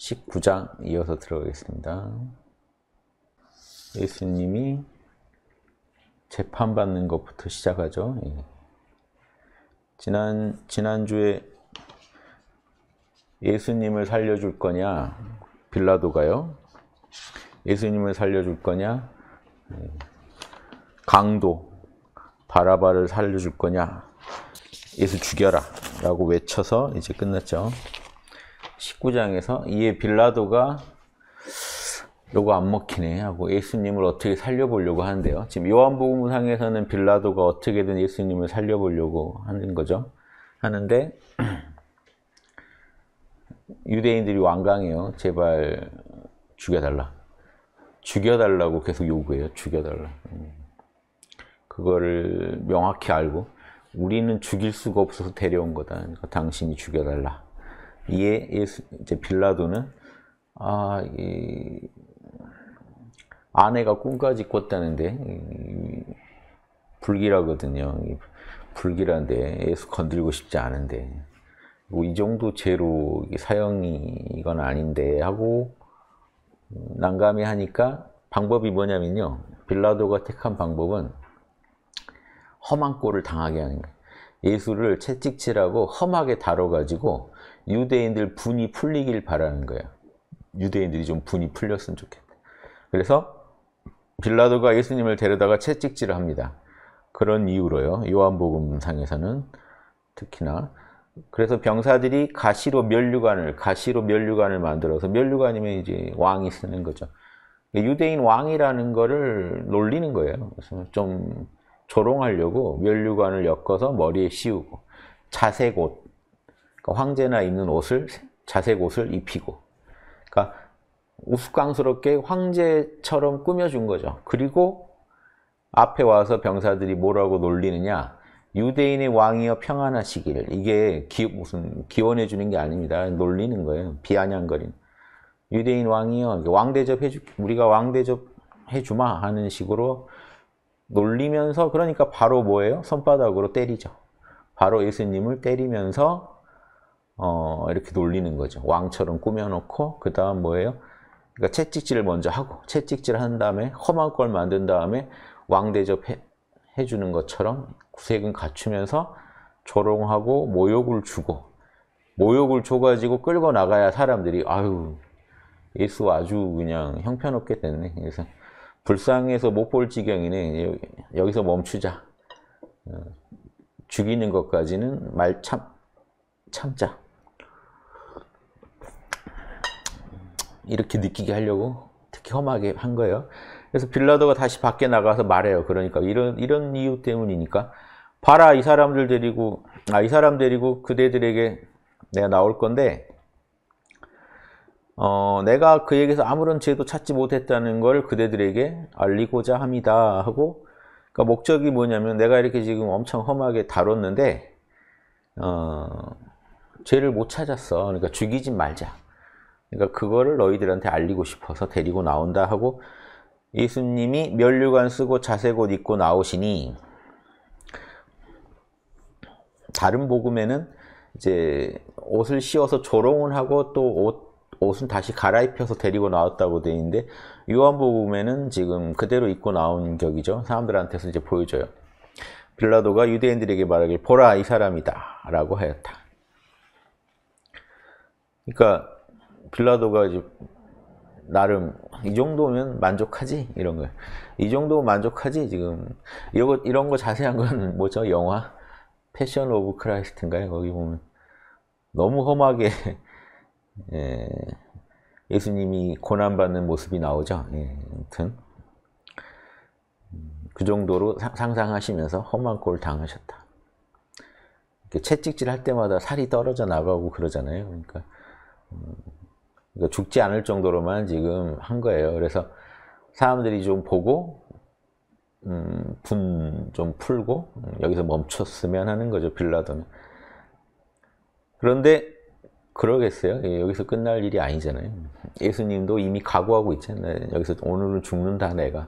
19장 이어서 들어가겠습니다. 예수님이 재판받는 것부터 시작하죠. 예. 지난, 지난주에 예수님을 살려줄 거냐, 빌라도가요. 예수님을 살려줄 거냐, 예. 강도, 바라바를 살려줄 거냐, 예수 죽여라. 라고 외쳐서 이제 끝났죠. 19장에서 이에 빌라도가 요거 안 먹히네 하고 예수님을 어떻게 살려보려고 하는데요. 지금 요한복음상에서는 빌라도가 어떻게든 예수님을 살려보려고 하는 거죠. 하는데 유대인들이 완강해요. 제발 죽여달라. 죽여달라고 계속 요구해요. 죽여달라. 음. 그거를 명확히 알고 우리는 죽일 수가 없어서 데려온 거다. 그러니까 당신이 죽여달라. 이 예, 예수, 이제 빌라도는 아, 이 아내가 꿈까지 꿨다는데 불길하거든요. 불길한데 예수 건들고 싶지 않은데 뭐이 정도 죄로 사형이 이건 아닌데 하고 음, 난감해 하니까 방법이 뭐냐면요. 빌라도가 택한 방법은 험한 꼴을 당하게 하는 거예요. 예수를 채찍질하고 험하게 다뤄가지고 유대인들 분이 풀리길 바라는 거야. 유대인들이 좀 분이 풀렸으면 좋겠다. 그래서 빌라도가 예수님을 데려다가 채찍질을 합니다. 그런 이유로요. 요한복음상에서는 특히나 그래서 병사들이 가시로 면류관을 가시로 면류관을 만들어서 면류관이면 이제 왕이 쓰는 거죠. 유대인 왕이라는 거를 놀리는 거예요. 그래서 좀 조롱하려고 면류관을 엮어서 머리에 씌우고 자색 옷 그러니까 황제나 입는 옷을 자색 옷을 입히고 그러니까 우스꽝스럽게 황제처럼 꾸며준 거죠. 그리고 앞에 와서 병사들이 뭐라고 놀리느냐 유대인의 왕이여 평안하시기를 이게 기, 무슨 기원해 주는 게 아닙니다. 놀리는 거예요. 비아냥거린 유대인 왕이여 왕 대접해 주 우리가 왕 대접해 주마 하는 식으로 놀리면서 그러니까 바로 뭐예요? 손바닥으로 때리죠. 바로 예수님을 때리면서 어, 이렇게 돌리는 거죠. 왕처럼 꾸며놓고 그 다음 뭐예요? 그러니까 채찍질을 먼저 하고 채찍질 한 다음에 험한 걸 만든 다음에 왕 대접해 주는 것처럼 구색은 갖추면서 조롱하고 모욕을 주고 모욕을 줘가지고 끌고 나가야 사람들이 아유 예수 아주 그냥 형편없게 됐네. 그래서 불쌍해서 못 볼 지경이네. 여기서 멈추자. 어, 죽이는 것까지는 말 참, 참자. 이렇게 느끼게 하려고 특히 험하게 한 거예요. 그래서 빌라도가 다시 밖에 나가서 말해요. 그러니까 이런 이런 이유 때문이니까 봐라 이 사람들 데리고 아이 사람 데리고 그대들에게 내가 나올 건데 어 내가 그에게서 아무런 죄도 찾지 못했다는 걸 그대들에게 알리고자 합니다 하고 그러니까 목적이 뭐냐면 내가 이렇게 지금 엄청 험하게 다뤘는데 어 죄를 못 찾았어. 그러니까 죽이지 말자. 그러니까 그거를 너희들한테 알리고 싶어서 데리고 나온다 하고 예수님이 면류관 쓰고 자색옷 입고 나오시니 다른 복음에는 이제 옷을 씌워서 조롱을 하고 또 옷, 옷은 다시 갈아입혀서 데리고 나왔다고 돼 있는데 요한복음에는 지금 그대로 입고 나온 격이죠. 사람들한테서 이제 보여줘요. 빌라도가 유대인들에게 말하길 보라 이 사람이다 라고 하였다. 그러니까 빌라도가 이제 나름 이 정도면 만족하지 이런 거. 이 정도 만족하지 지금 이거 이런 거 자세한 건 뭐죠? 영화 패션 오브 크라이스트인가요? 거기 보면 너무 험하게 예, 예수님이 고난 받는 모습이 나오죠. 예, 아무튼 그 정도로 상상하시면서 험한 꼴 당하셨다. 채찍질 할 때마다 살이 떨어져 나가고 그러잖아요. 그러니까 음, 그러니까 죽지 않을 정도로만 지금 한 거예요. 그래서 사람들이 좀 보고 음, 분 좀 풀고 음, 여기서 멈췄으면 하는 거죠. 빌라도는. 그런데 그러겠어요. 예, 여기서 끝날 일이 아니잖아요. 예수님도 이미 각오하고 있잖아요. 여기서 오늘은 죽는다 내가.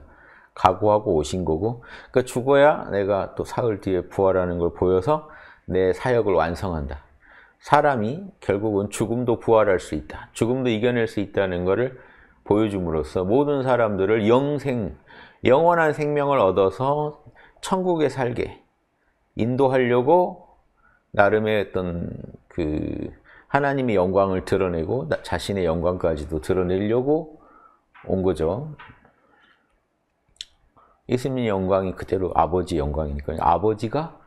각오하고 오신 거고 그러니까 죽어야 내가 또 사흘 뒤에 부활하는 걸 보여서 내 사역을 완성한다. 사람이 결국은 죽음도 부활할 수 있다. 죽음도 이겨낼 수 있다는 것을 보여줌으로써 모든 사람들을 영생, 영원한 생명을 얻어서 천국에 살게 인도하려고 나름의 어떤 그 하나님의 영광을 드러내고 자신의 영광까지도 드러내려고 온 거죠. 예수님의 영광이 그대로 아버지 영광이니까 아버지가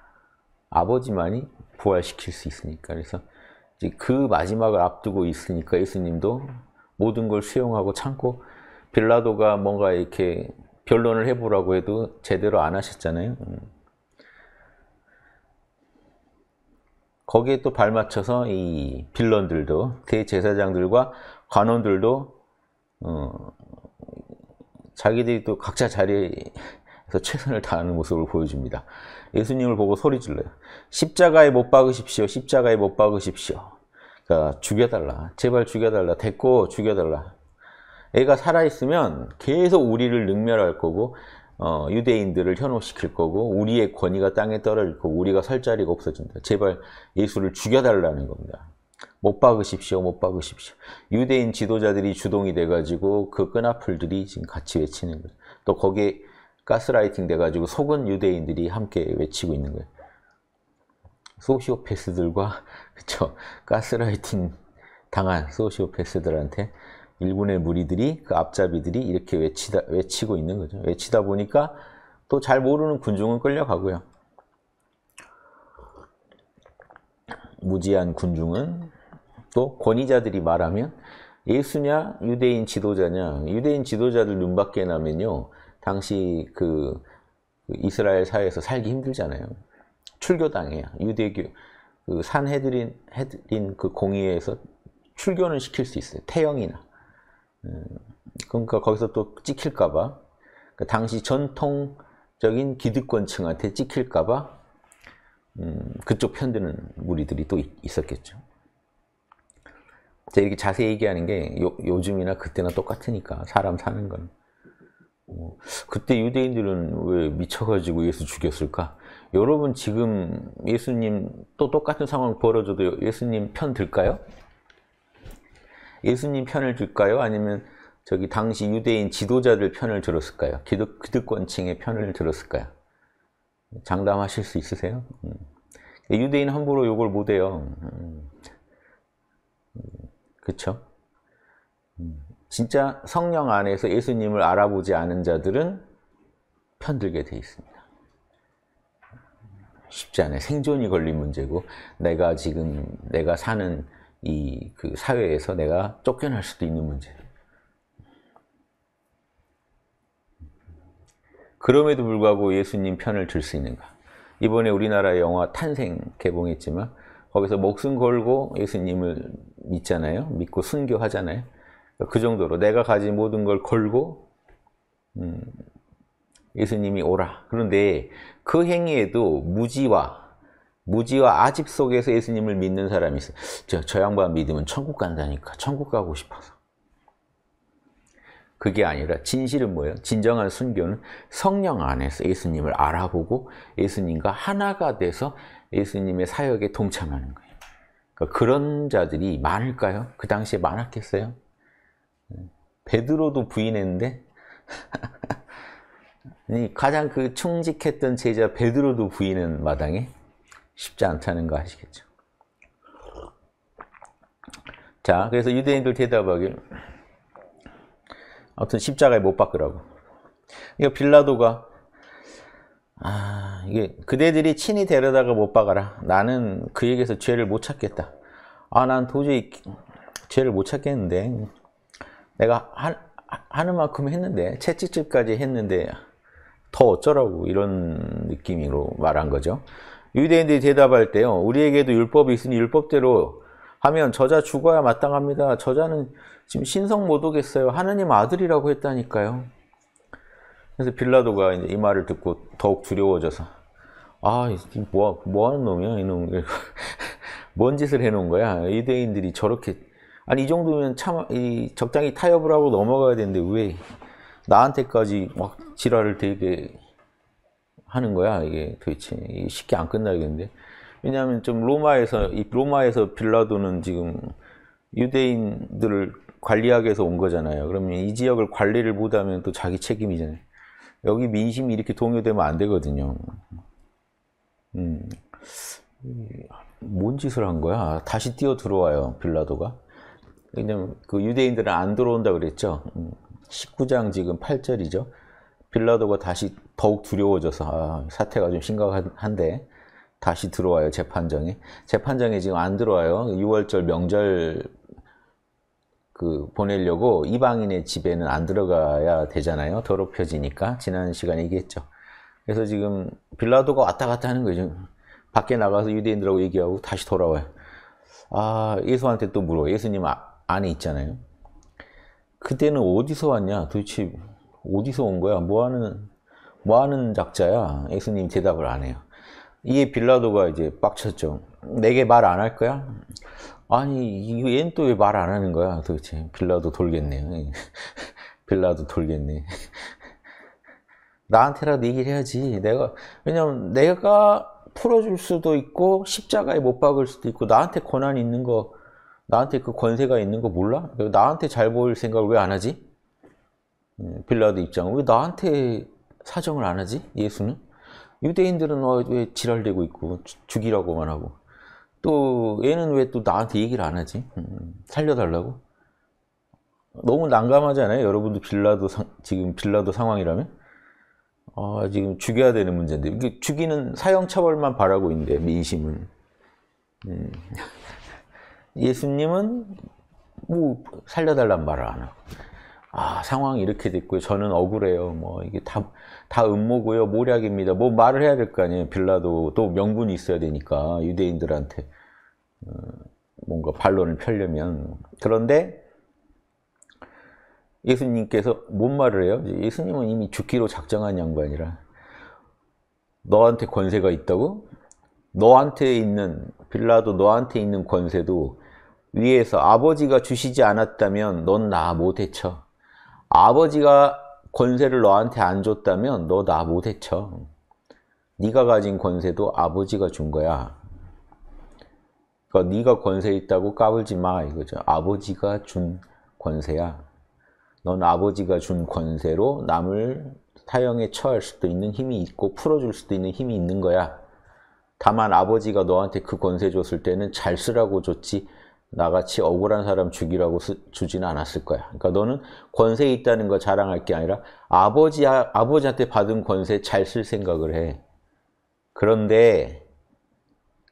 아버지만이 부활시킬 수 있으니까. 그래서 그 마지막을 앞두고 있으니까 예수님도 모든 걸 수용하고 참고 빌라도가 뭔가 이렇게 변론을 해보라고 해도 제대로 안 하셨잖아요. 음. 거기에 또 발맞춰서 이 빌런들도 대제사장들과 관원들도 어, 자기들이 또 각자 자리에서 최선을 다하는 모습을 보여줍니다. 예수님을 보고 소리 질러요. 십자가에 못 박으십시오. 십자가에 못 박으십시오. 그러니까 죽여달라. 제발 죽여달라. 됐고 죽여달라. 애가 살아있으면 계속 우리를 능멸할 거고 어, 유대인들을 현혹시킬 거고 우리의 권위가 땅에 떨어질 고 우리가 설 자리가 없어진다. 제발 예수를 죽여달라는 겁니다. 못 박으십시오. 못 박으십시오. 유대인 지도자들이 주동이 돼가지고 그 끈아풀들이 지금 같이 외치는 거예요. 또 거기에 가스라이팅 돼가지고 속은 유대인들이 함께 외치고 있는 거예요. 소시오패스들과 그쵸 가스라이팅 당한 소시오패스들한테 일본의 무리들이 그 앞잡이들이 이렇게 외치다 외치고 있는 거죠. 외치다 보니까 또 잘 모르는 군중은 끌려가고요. 무지한 군중은 또 권위자들이 말하면 예수냐 유대인 지도자냐 유대인 지도자들 눈밖에 나면요 당시 그 이스라엘 사회에서 살기 힘들잖아요. 출교당해요. 유대교 그 산헤드린 헤드린 그 공의회에서 출교는 시킬 수 있어요. 태영이나. 음, 그러니까 거기서 또 찍힐까봐 그 당시 전통적인 기득권층한테 찍힐까봐 음, 그쪽 편드는 무리들이 또 있었겠죠. 제가 이렇게 자세히 얘기하는 게 요, 요즘이나 그때나 똑같으니까 사람 사는 건. 어, 그때 유대인들은 왜 미쳐가지고 예수 죽였을까? 여러분 지금 예수님 또 똑같은 상황 벌어져도 예수님 편 들까요? 예수님 편을 들까요? 아니면 저기 당시 유대인 지도자들 편을 들었을까요? 기득, 기득권층의 편을 들었을까요? 장담하실 수 있으세요? 음. 유대인 함부로 욕을 못해요. 음. 음. 그쵸? 음. 진짜 성령 안에서 예수님을 알아보지 않은 자들은 편들게 돼 있습니다. 쉽지 않아요. 생존이 걸린 문제고 내가 지금 내가 사는 이 그 사회에서 내가 쫓겨날 수도 있는 문제. 그럼에도 불구하고 예수님 편을 들 수 있는가? 이번에 우리나라 영화 탄생 개봉했지만 거기서 목숨 걸고 예수님을 믿잖아요. 믿고 순교하잖아요. 그 정도로 내가 가진 모든 걸 걸고 음, 예수님이 오라. 그런데 그 행위에도 무지와 무지와 아집 속에서 예수님을 믿는 사람이 있어요. 저, 저 양반 믿으면 천국 간다니까. 천국 가고 싶어서. 그게 아니라 진실은 뭐예요? 진정한 순교는 성령 안에서 예수님을 알아보고 예수님과 하나가 돼서 예수님의 사역에 동참하는 거예요. 그러니까 그런 자들이 많을까요? 그 당시에 많았겠어요? 베드로도 부인했는데 가장 그 충직했던 제자 베드로도 부인은 마당에 쉽지 않다는 거 아시겠죠? 자, 그래서 유대인들 대답하기 아무튼 십자가에 못 박으라고. 그러 니까 빌라도가 아, 이게 그대들이 친히 데려다가 못 박아라. 나는 그에게서 죄를 못 찾겠다. 아, 난 도저히 죄를 못 찾겠는데 내가 한, 하는 만큼 했는데 채찍질까지 했는데 더 어쩌라고 이런 느낌으로 말한 거죠. 유대인들이 대답할 때요. 우리에게도 율법이 있으니 율법대로 하면 저자 죽어야 마땅합니다. 저자는 지금 신성 못 오겠어요. 하느님 아들이라고 했다니까요. 그래서 빌라도가 이제 이 말을 듣고 더욱 두려워져서 아, 뭐, 뭐 하는 놈이야, 이놈. 뭔 짓을 해놓은 거야? 유대인들이 저렇게 아니 이 정도면 참 이 적당히 타협을 하고 넘어가야 되는데 왜 나한테까지 막 지랄을 되게 하는 거야 이게 도대체 이게 쉽게 안 끝나겠는데 왜냐하면 좀 로마에서 이 로마에서 빌라도는 지금 유대인들을 관리하게해서온 거잖아요. 그러면 이 지역을 관리를 못하면 또 자기 책임이잖아요. 여기 민심이 이렇게 동요되면 안 되거든요. 음, 뭔 짓을 한 거야? 다시 뛰어 들어와요 빌라도가. 왜냐면 그 유대인들은 안 들어온다 그랬죠. 19장 음. 지금 8절이죠. 빌라도가 다시 더욱 두려워져서 아, 사태가 좀 심각한데 다시 들어와요 재판정에 재판정에 지금 안 들어와요 6월절 명절 그 보내려고 이방인의 집에는 안 들어가야 되잖아요 더럽혀지니까 지난 시간에 얘기했죠 그래서 지금 빌라도가 왔다 갔다 하는 거죠 예 밖에 나가서 유대인들하고 얘기하고 다시 돌아와요 아 예수한테 또 물어 예수님 아, 안에 있잖아요. 그때는 어디서 왔냐? 도대체 어디서 온 거야? 뭐 하는 뭐 하는 작자야? 예수님 대답을 안 해요. 이에 빌라도가 이제 빡쳤죠. 내게 말 안 할 거야? 아니, 얘는 또 왜 말 안 하는 거야? 도대체 빌라도 돌겠네. 빌라도 돌겠네. 나한테라도 얘기를 해야지. 내가 왜냐면 내가 풀어줄 수도 있고 십자가에 못 박을 수도 있고 나한테 권한이 있는 거 나한테 그 권세가 있는 거 몰라? 나한테 잘 보일 생각을 왜 안 하지? 음, 빌라도 입장은 왜 나한테 사정을 안 하지? 예수는? 유대인들은 어, 왜지랄되고 있고 죽이라고만 하고 또 얘는 왜 또 나한테 얘기를 안 하지? 음, 살려달라고? 너무 난감하지 않아요? 여러분도 빌라도 상, 지금 빌라도 상황이라면? 아, 지금 죽여야 되는 문제인데 죽이는 사형처벌만 바라고 있는데 민심은 음. 예수님은 뭐 살려달란 말을 안 하고 아 상황이 이렇게 됐고요. 저는 억울해요. 뭐 이게 다다 음모고요. 모략입니다. 뭐 말을 해야 될 거 아니에요. 빌라도또 명분이 있어야 되니까 유대인들한테 어, 뭔가 반론을 펴려면 그런데 예수님께서 뭔 말을 해요? 예수님은 이미 죽기로 작정한 양반이라 너한테 권세가 있다고? 너한테 있는 빌라도 너한테 있는 권세도 위에서 아버지가 주시지 않았다면 넌 나 못해쳐. 아버지가 권세를 너한테 안 줬다면 너 나 못해쳐. 네가 가진 권세도 아버지가 준 거야. 그러니까 네가 권세 있다고 까불지 마 이거죠. 아버지가 준 권세야. 넌 아버지가 준 권세로 남을 사형에 처할 수도 있는 힘이 있고 풀어줄 수도 있는 힘이 있는 거야. 다만 아버지가 너한테 그 권세 줬을 때는 잘 쓰라고 줬지 나같이 억울한 사람 죽이라고 수, 주지는 않았을 거야. 그러니까 너는 권세 있다는 거 자랑할 게 아니라 아버지 아버지한테 받은 권세 잘 쓸 생각을 해. 그런데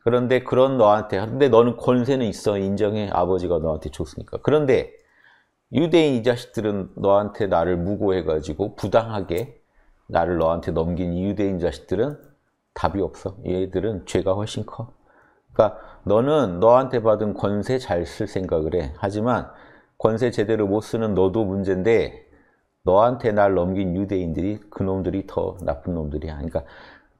그런데 그런 너한테 근데 너는 권세는 있어 인정해 아버지가 너한테 줬으니까. 그런데 유대인 이 자식들은 너한테 나를 무고해가지고 부당하게 나를 너한테 넘긴 유대인 자식들은 답이 없어. 얘들은 죄가 훨씬 커. 그러니까 너는 너한테 받은 권세 잘 쓸 생각을 해. 하지만 권세 제대로 못 쓰는 너도 문제인데 너한테 날 넘긴 유대인들이 그놈들이 더 나쁜 놈들이야. 그러니까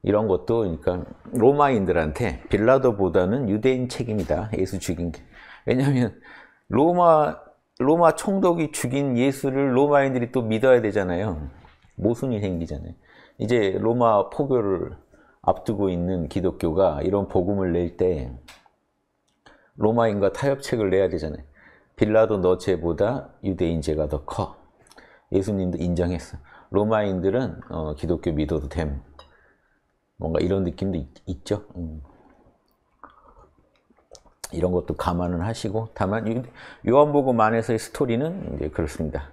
이런 것도 그러니까 로마인들한테 빌라도보다는 유대인 책임이다. 예수 죽인 게. 왜냐하면 로마 로마 총독이 죽인 예수를 로마인들이 또 믿어야 되잖아요. 모순이 생기잖아요. 이제 로마 포교를 앞두고 있는 기독교가 이런 복음을 낼 때 로마인과 타협책을 내야 되잖아요. 빌라도 너 죄보다 유대인 죄가 더 커. 예수님도 인정했어. 로마인들은 어, 기독교 믿어도 됨. 뭔가 이런 느낌도 있, 죠 음. 이런 것도 감안은 하시고 다만 요한복음 안에서의 스토리는 이제 그렇습니다.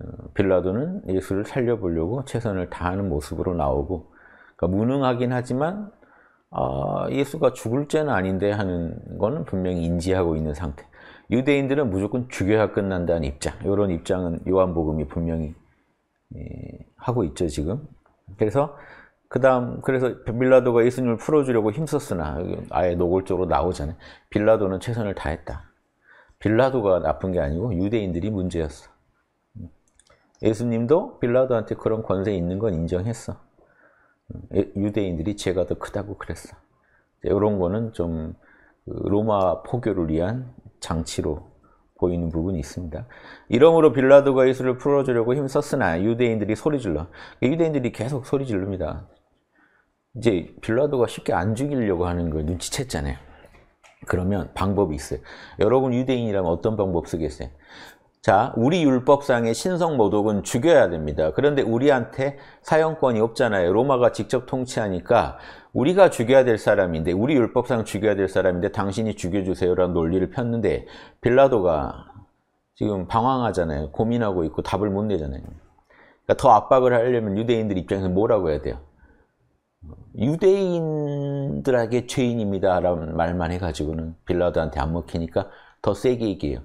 어, 빌라도는 예수를 살려보려고 최선을 다하는 모습으로 나오고 그러니까 무능하긴 하지만 아, 예수가 죽을 죄는 아닌데 하는 거는 분명히 인지하고 있는 상태. 유대인들은 무조건 죽여야 끝난다는 입장. 이런 입장은 요한복음이 분명히 예, 하고 있죠 지금. 그래서 그다음 그래서 빌라도가 예수님을 풀어주려고 힘썼으나 아예 노골적으로 나오잖아요. 빌라도는 최선을 다했다. 빌라도가 나쁜 게 아니고 유대인들이 문제였어. 예수님도 빌라도한테 그런 권세 있는 건 인정했어. 예, 유대인들이 죄가 더 크다고 그랬어. 이런 거는 좀 그 로마 포교를 위한 장치로 보이는 부분이 있습니다. 이러므로 빌라도가 예수를 풀어주려고 힘썼으나 유대인들이 소리질러. 유대인들이 계속 소리질릅니다. 이제 빌라도가 쉽게 안 죽이려고 하는 걸 눈치챘잖아요. 그러면 방법이 있어요. 여러분 유대인이라면 어떤 방법 쓰겠어요? 자, 우리 율법상의 신성 모독은 죽여야 됩니다. 그런데 우리한테 사형권이 없잖아요. 로마가 직접 통치하니까 우리가 죽여야 될 사람인데 우리 율법상 죽여야 될 사람인데 당신이 죽여주세요라는 논리를 폈는데 빌라도가 지금 방황하잖아요. 고민하고 있고 답을 못 내잖아요. 그러니까 더 압박을 하려면 유대인들 입장에서 뭐라고 해야 돼요? 유대인들에게 죄인입니다라는 말만 해가지고는 빌라도한테 안 먹히니까 더 세게 얘기해요.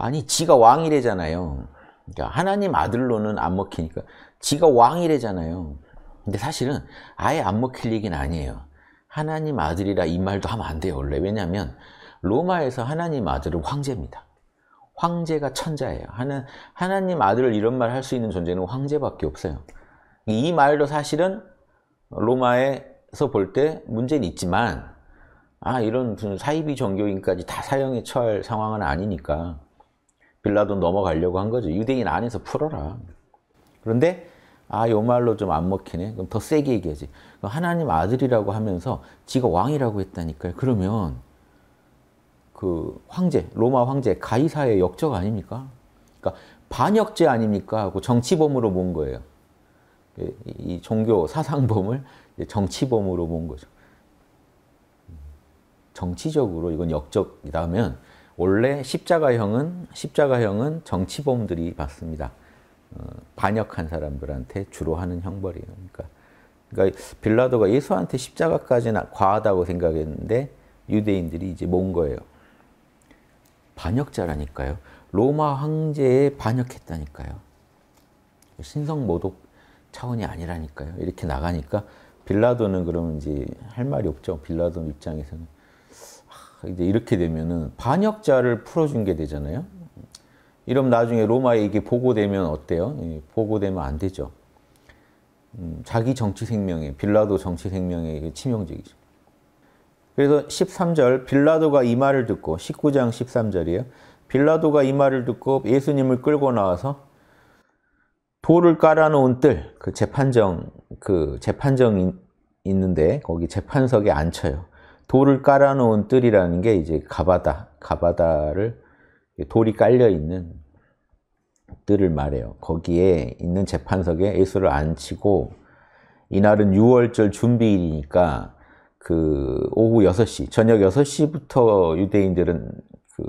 아니 지가 왕이래잖아요. 그러니까 하나님 아들로는 안 먹히니까 지가 왕이래잖아요. 근데 사실은 아예 안 먹힐 얘기는 아니에요. 하나님 아들이라 이 말도 하면 안 돼요 원래 왜냐하면 로마에서 하나님 아들은 황제입니다. 황제가 천자예요. 하나, 하나님 아들을 이런 말 할 수 있는 존재는 황제밖에 없어요. 이 말도 사실은 로마에서 볼 때 문제는 있지만 아 이런 사이비 종교인까지 다 사형에 처할 상황은 아니니까 빌라도 넘어가려고 한 거죠. 유대인 안에서 풀어라. 그런데 아, 요 말로 좀 안 먹히네. 그럼 더 세게 얘기하지. 하나님 아들이라고 하면서 지가 왕이라고 했다니까요. 그러면 그 황제, 로마 황제 가이사의 역적 아닙니까? 그러니까 반역죄 아닙니까? 하고 정치범으로 본 거예요. 이 종교 사상범을 정치범으로 본 거죠. 정치적으로 이건 역적이라면 원래 십자가형은 십자가형은 정치범들이 받습니다. 어, 반역한 사람들한테 주로 하는 형벌이에요. 그러니까, 그러니까 빌라도가 예수한테 십자가까지는 과하다고 생각했는데 유대인들이 이제 모 거예요. 반역자라니까요. 로마 황제에 반역했다니까요. 신성 모독 차원이 아니라니까요. 이렇게 나가니까 빌라도는 그러면 이제 할 말이 없죠. 빌라도 입장에서는 이제 이렇게 되면은 반역자를 풀어준 게 되잖아요. 이러면 나중에 로마에 이게 보고되면 어때요? 예, 보고되면 안 되죠. 음, 자기 정치 생명에, 빌라도 정치 생명에 치명적이죠. 그래서 13절, 빌라도가 이 말을 듣고, 19장 13절이에요. 빌라도가 이 말을 듣고 예수님을 끌고 나와서 돌을 깔아놓은 뜰, 그 재판정, 그재판정 있는데, 거기 재판석에 앉혀요. 돌을 깔아놓은 뜰이라는 게 이제 가바다, 가바다를 돌이 깔려있는 뜰을 말해요. 거기에 있는 재판석에 예수를 앉히고 이날은 6월절 준비일이니까 그 오후 6시, 저녁 6시부터 유대인들은 그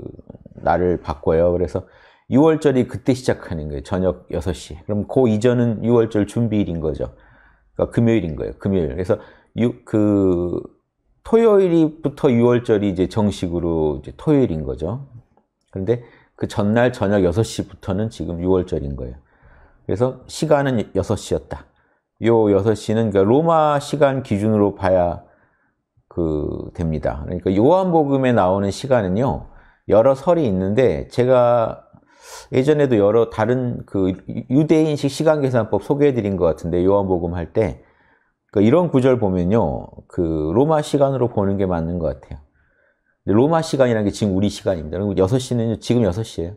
날을 바꿔요. 그래서 6월절이 그때 시작하는 거예요. 저녁 6시. 그럼 그 이전은 6월절 준비일인 거죠. 그러니까 금요일인 거예요. 금요일. 그래서 유, 그 토요일부터 6월절이 이제 정식으로 이제 토요일인 거죠. 그런데그 전날 저녁 6시부터는 지금 6월절인 거예요. 그래서 시간은 6시였다. 요 6시는 그러니까 로마 시간 기준으로 봐야 그 됩니다. 그러니까 요한복음에 나오는 시간은요. 여러 설이 있는데 제가 예전에도 여러 다른 그 유대인식 시간 계산법 소개해 드린 것 같은데 요한복음 할때 그러니까 이런 구절 보면요. 그 로마 시간으로 보는 게 맞는 것 같아요. 로마 시간이라는 게 지금 우리 시간입니다. 그리고 6시는 지금 6시예요.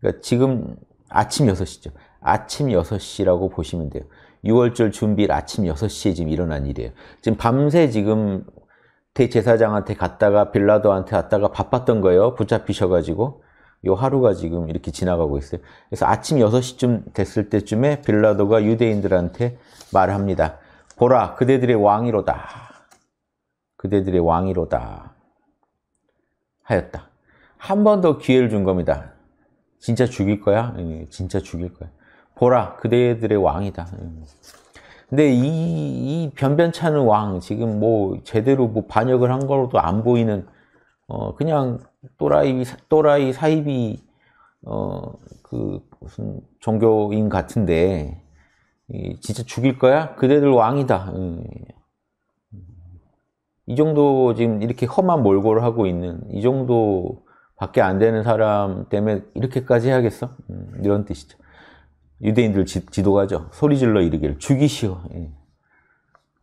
그러니까 지금 아침 6시죠. 아침 6시라고 보시면 돼요. 6월절 준비일 아침 6시에 지금 일어난 일이에요. 지금 밤새 지금 대제사장한테 갔다가 빌라도한테 갔다가 바빴던 거예요. 붙잡히셔가지고. 요 하루가 지금 이렇게 지나가고 있어요. 그래서 아침 6시쯤 됐을 때쯤에 빌라도가 유대인들한테 말합니다. 보라 그대들의 왕이로다 그대들의 왕이로다 하였다 한 번 더 기회를 준 겁니다 진짜 죽일 거야? 예, 진짜 죽일 거야 보라 그대들의 왕이다 예. 근데 이, 이 변변찮은 왕 지금 뭐 제대로 뭐 반역을 한 거로도 안 보이는 어 그냥 또라이 또라이 사이비 어그 무슨 종교인 같은데 진짜 죽일 거야? 그대들 왕이다. 음. 이 정도 지금 이렇게 험한 몰골을 하고 있는 이 정도 밖에 안 되는 사람 때문에 이렇게까지 해야겠어? 음, 이런 뜻이죠. 유대인들 지, 도가죠 소리 질러 이르기를 죽이시오. 예.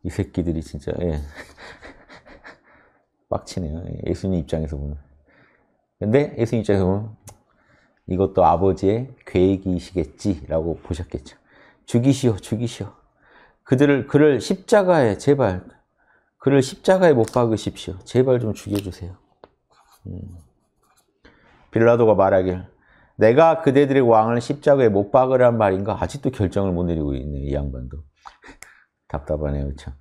이 새끼들이 진짜 예. 빡치네요. 예, 예수님 입장에서 보면. 근데 예수님 입장에서 보면 이것도 아버지의 계획이시겠지라고 보셨겠죠. 죽이시오 죽이시오 그들을 그를 십자가에 제발 그를 십자가에 못 박으십시오 제발 좀 죽여주세요 음. 빌라도가 말하길 내가 그대들의 왕을 십자가에 못 박으란 말인가 아직도 결정을 못 내리고 있네 이 양반도 답답하네요 참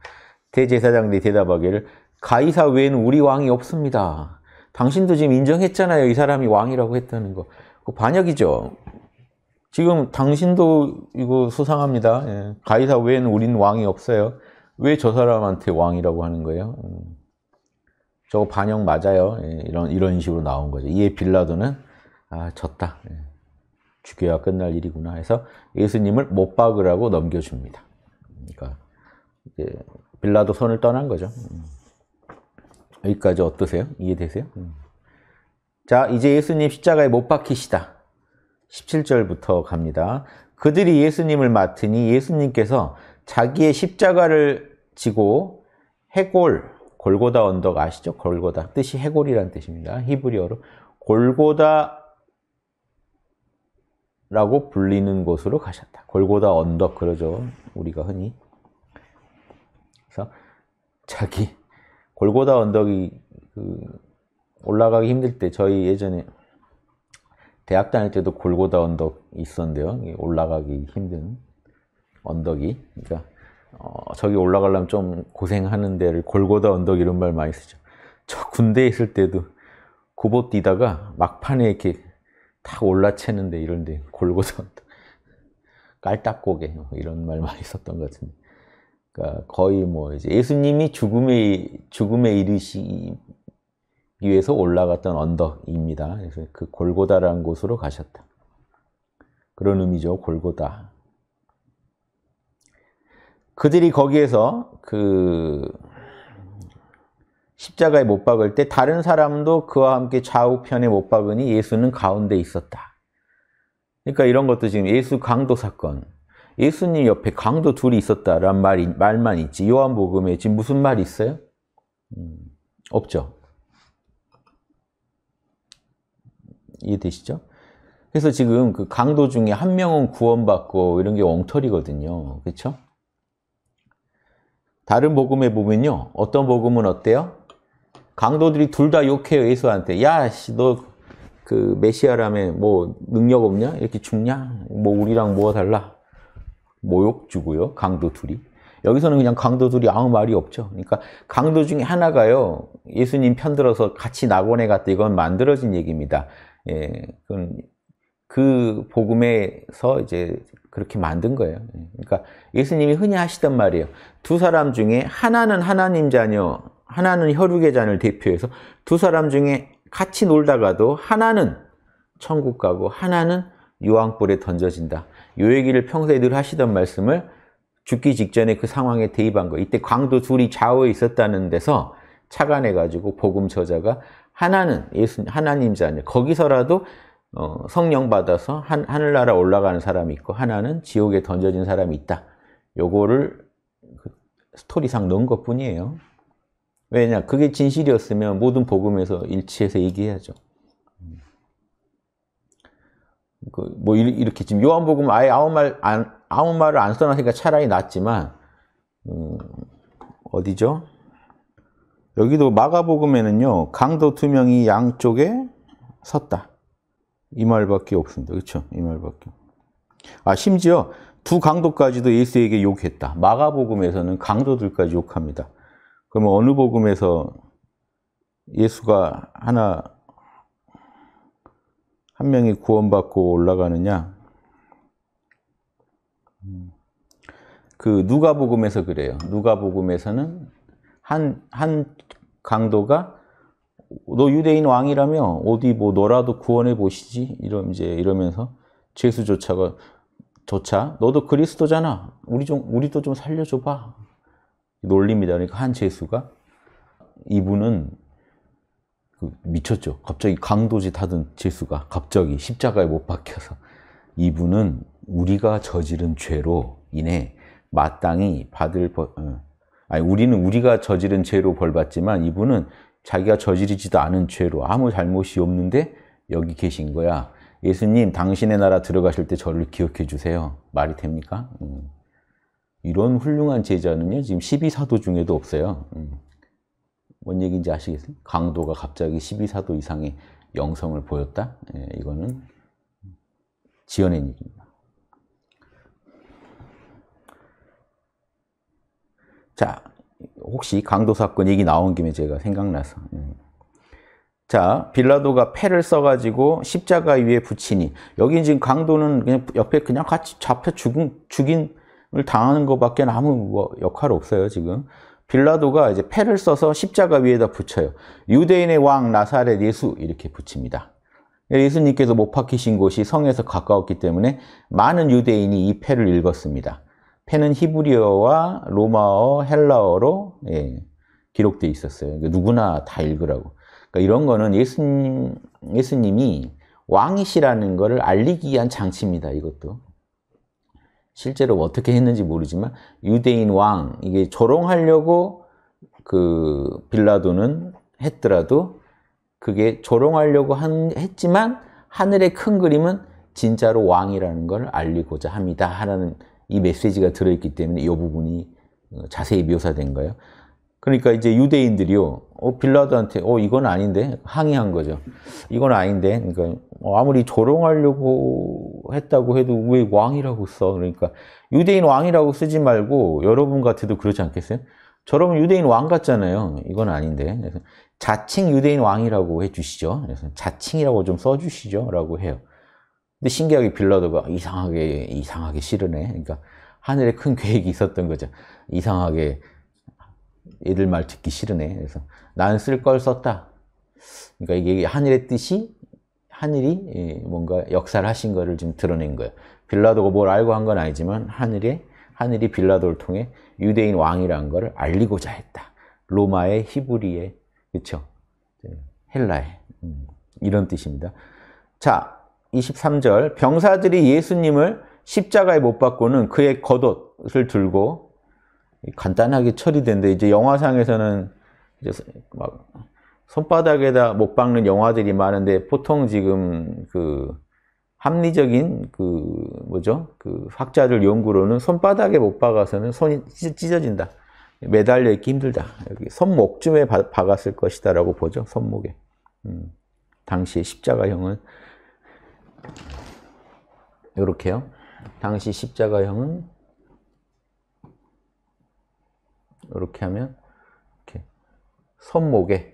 대제사장들이 대답하기를 가이사 외에는 우리 왕이 없습니다 당신도 지금 인정했잖아요 이 사람이 왕이라고 했다는 거 그 반역이죠 지금 당신도 이거 수상합니다. 예. 가이사 외에는 우린 왕이 없어요. 왜 저 사람한테 왕이라고 하는 거예요? 음. 저거 반영 맞아요. 예. 이런 이런 식으로 나온 거죠. 이에 빌라도는 아 졌다. 예. 죽여야 끝날 일이구나 해서 예수님을 못 박으라고 넘겨줍니다. 그러니까 빌라도 손을 떠난 거죠. 음. 여기까지 어떠세요? 이해되세요? 음. 자 이제 예수님 십자가에 못 박히시다. 17절부터 갑니다. 그들이 예수님을 맡으니 예수님께서 자기의 십자가를 지고 해골, 골고다 언덕 아시죠? 골고다. 뜻이 해골이란 뜻입니다. 히브리어로. 골고다 라고 불리는 곳으로 가셨다. 골고다 언덕, 그러죠. 우리가 흔히. 그래서 자기, 골고다 언덕이 그 올라가기 힘들 때 저희 예전에 대학 다닐 때도 골고다 언덕 있었는데요. 올라가기 힘든 언덕이. 그러니까 어, 저기 올라가려면 좀 고생하는 데를 골고다 언덕 이런 말 많이 쓰죠. 저 군대에 있을 때도 고보 뛰다가 막판에 이렇게 탁 올라채는데 이런데 골고다 언덕. 깔딱고개 뭐 이런 말 많이 썼던 것 같은데. 그러니까 거의 뭐 이제 예수님이 죽음의 죽음에 이르시 위에서 올라갔던 언덕입니다. 그래서 그 골고다라는 곳으로 가셨다. 그런 의미죠. 골고다. 그들이 거기에서 그 십자가에 못 박을 때 다른 사람도 그와 함께 좌우편에 못 박으니 예수는 가운데 있었다. 그러니까 이런 것도 지금 예수 강도 사건. 예수님 옆에 강도 둘이 있었다란 말, 말만 있지. 요한복음에 지금 무슨 말이 있어요? 음, 없죠. 이해되시죠? 그래서 지금 그 강도 중에 한 명은 구원받고 이런 게 엉터리거든요. 그렇죠? 다른 복음에 보면요. 어떤 복음은 어때요? 강도들이 둘 다 욕해요. 예수한테. 야, 씨, 너 그 메시아라며 뭐 능력 없냐? 이렇게 죽냐? 뭐 우리랑 뭐가 달라? 모욕 뭐 주고요. 강도 둘이. 여기서는 그냥 강도 둘이 아무 말이 없죠. 그러니까 강도 중에 하나가요. 예수님 편들어서 같이 낙원에 갔다 이건 만들어진 얘기입니다. 예, 그건 그 복음에서 이제 그렇게 만든 거예요. 예, 그러니까 예수님이 흔히 하시던 말이에요. 두 사람 중에 하나는 하나님 자녀, 하나는 혈육의 자녀를 대표해서 두 사람 중에 같이 놀다가도 하나는 천국 가고 하나는 유황불에 던져진다. 요 얘기를 평소에 늘 하시던 말씀을 죽기 직전에 그 상황에 대입한 거. 이때 광도 둘이 좌우에 있었다는 데서 착안해가지고 복음 저자가 하나는 예수 하나님 자녀. 거기서라도 어, 성령 받아서 한, 하늘나라 올라가는 사람이 있고 하나는 지옥에 던져진 사람이 있다. 요거를 그 스토리상 넣은 것뿐이에요. 왜냐? 그게 진실이었으면 모든 복음에서 일치해서 얘기해야죠. 음. 그뭐 이렇게 지금 요한복음 아예 아무 말 안, 아무 말을 안 써놨으니까 차라리 낫지만 음, 어디죠? 여기도 마가복음에는요. 강도 두 명이 양쪽에 섰다. 이 말밖에 없습니다. 그렇죠? 이 말밖에. 아 심지어 두 강도까지도 예수에게 욕했다. 마가복음에서는 강도들까지 욕합니다. 그러면 어느 복음에서 예수가 하나 한 명이 구원받고 올라가느냐? 그 누가복음에서 그래요. 누가복음에서는 한한 강도가 너 유대인 왕이라며 어디 뭐 너라도 구원해 보시지 이런 이제 이러면서 죄수조차가 조차 너도 그리스도잖아 우리 좀 우리도 좀 살려줘봐 놀립니다 그러니까 한 죄수가 이분은 그 미쳤죠 갑자기 강도짓 하던 죄수가 갑자기 십자가에 못 박혀서 이분은 우리가 저지른 죄로 인해 마땅히 받을 버, 어, 아니, 우리는 우리가 저지른 죄로 벌받지만 이분은 자기가 저지르지도 않은 죄로 아무 잘못이 없는데 여기 계신 거야. 예수님, 당신의 나라 들어가실 때 저를 기억해 주세요. 말이 됩니까? 음. 이런 훌륭한 제자는요, 지금 12사도 중에도 없어요. 음. 뭔 얘기인지 아시겠어요? 강도가 갑자기 12사도 이상의 영성을 보였다? 예, 이거는 지어낸 일입니다. 자, 혹시 강도 사건 얘기 나온 김에 제가 생각나서. 예. 자, 빌라도가 패를 써가지고 십자가 위에 붙이니. 여기 지금 강도는 그냥 옆에 그냥 같이 잡혀 죽은, 죽인을 당하는 것밖에 아무 뭐 역할 없어요, 지금. 빌라도가 이제 패를 써서 십자가 위에다 붙여요. 유대인의 왕 나사렛 예수 이렇게 붙입니다. 예수님께서 못 박히신 곳이 성에서 가까웠기 때문에 많은 유대인이 이 패를 읽었습니다. 펜은 히브리어와 로마어, 헬라어로 예, 기록되어 있었어요. 그러니까 누구나 다 읽으라고. 그러니까 이런 거는 예수님, 예수님이 왕이시라는 것을 알리기 위한 장치입니다. 이것도. 실제로 어떻게 했는지 모르지만 유대인 왕, 이게 조롱하려고 그 빌라도는 했더라도 그게 조롱하려고 한, 했지만 하늘의 큰 그림은 진짜로 왕이라는 걸 알리고자 합니다. 하라 이 메시지가 들어있기 때문에 이 부분이 어, 자세히 묘사된 거예요. 그러니까 이제 유대인들이요, 어, 빌라도한테, 어, 이건 아닌데? 항의한 거죠. 이건 아닌데? 그러니까, 뭐 아무리 조롱하려고 했다고 해도 왜 왕이라고 써? 그러니까, 유대인 왕이라고 쓰지 말고, 여러분 같아도 그러지 않겠어요? 저러면 유대인 왕 같잖아요. 이건 아닌데. 자칭 유대인 왕이라고 해주시죠. 자칭이라고 좀 써주시죠. 라고 해요. 근데 신기하게 빌라도가 이상하게 이상하게 싫으네. 그러니까 하늘에 큰 계획이 있었던 거죠. 이상하게 얘들 말 듣기 싫으네. 그래서 나는 쓸 걸 썼다. 그러니까 이게 하늘의 뜻이 하늘이 예, 뭔가 역사를 하신 거를 지금 드러낸 거예요. 빌라도가 뭘 알고 한 건 아니지만 하늘에 하늘이 빌라도를 통해 유대인 왕이라는 걸 알리고자 했다. 로마의 히브리의 그렇죠. 네, 헬라의 음, 이런 뜻입니다. 자, 23절 병사들이 예수님을 십자가에 못 박고는 그의 겉옷을 들고 간단하게 처리된데 이제 영화상에서는 이제 막 손바닥에다 못 박는 영화들이 많은데 보통 지금 그 합리적인 그 뭐죠 그 학자들 연구로는 손바닥에 못 박아서는 손이 찢어진다 매달려 있기 힘들다 여기 손목쯤에 박았을 것이다라고 보죠 손목에 음, 당시의 십자가형은 이렇게요 당시 십자가형은 이렇게 하면 이렇게 손목에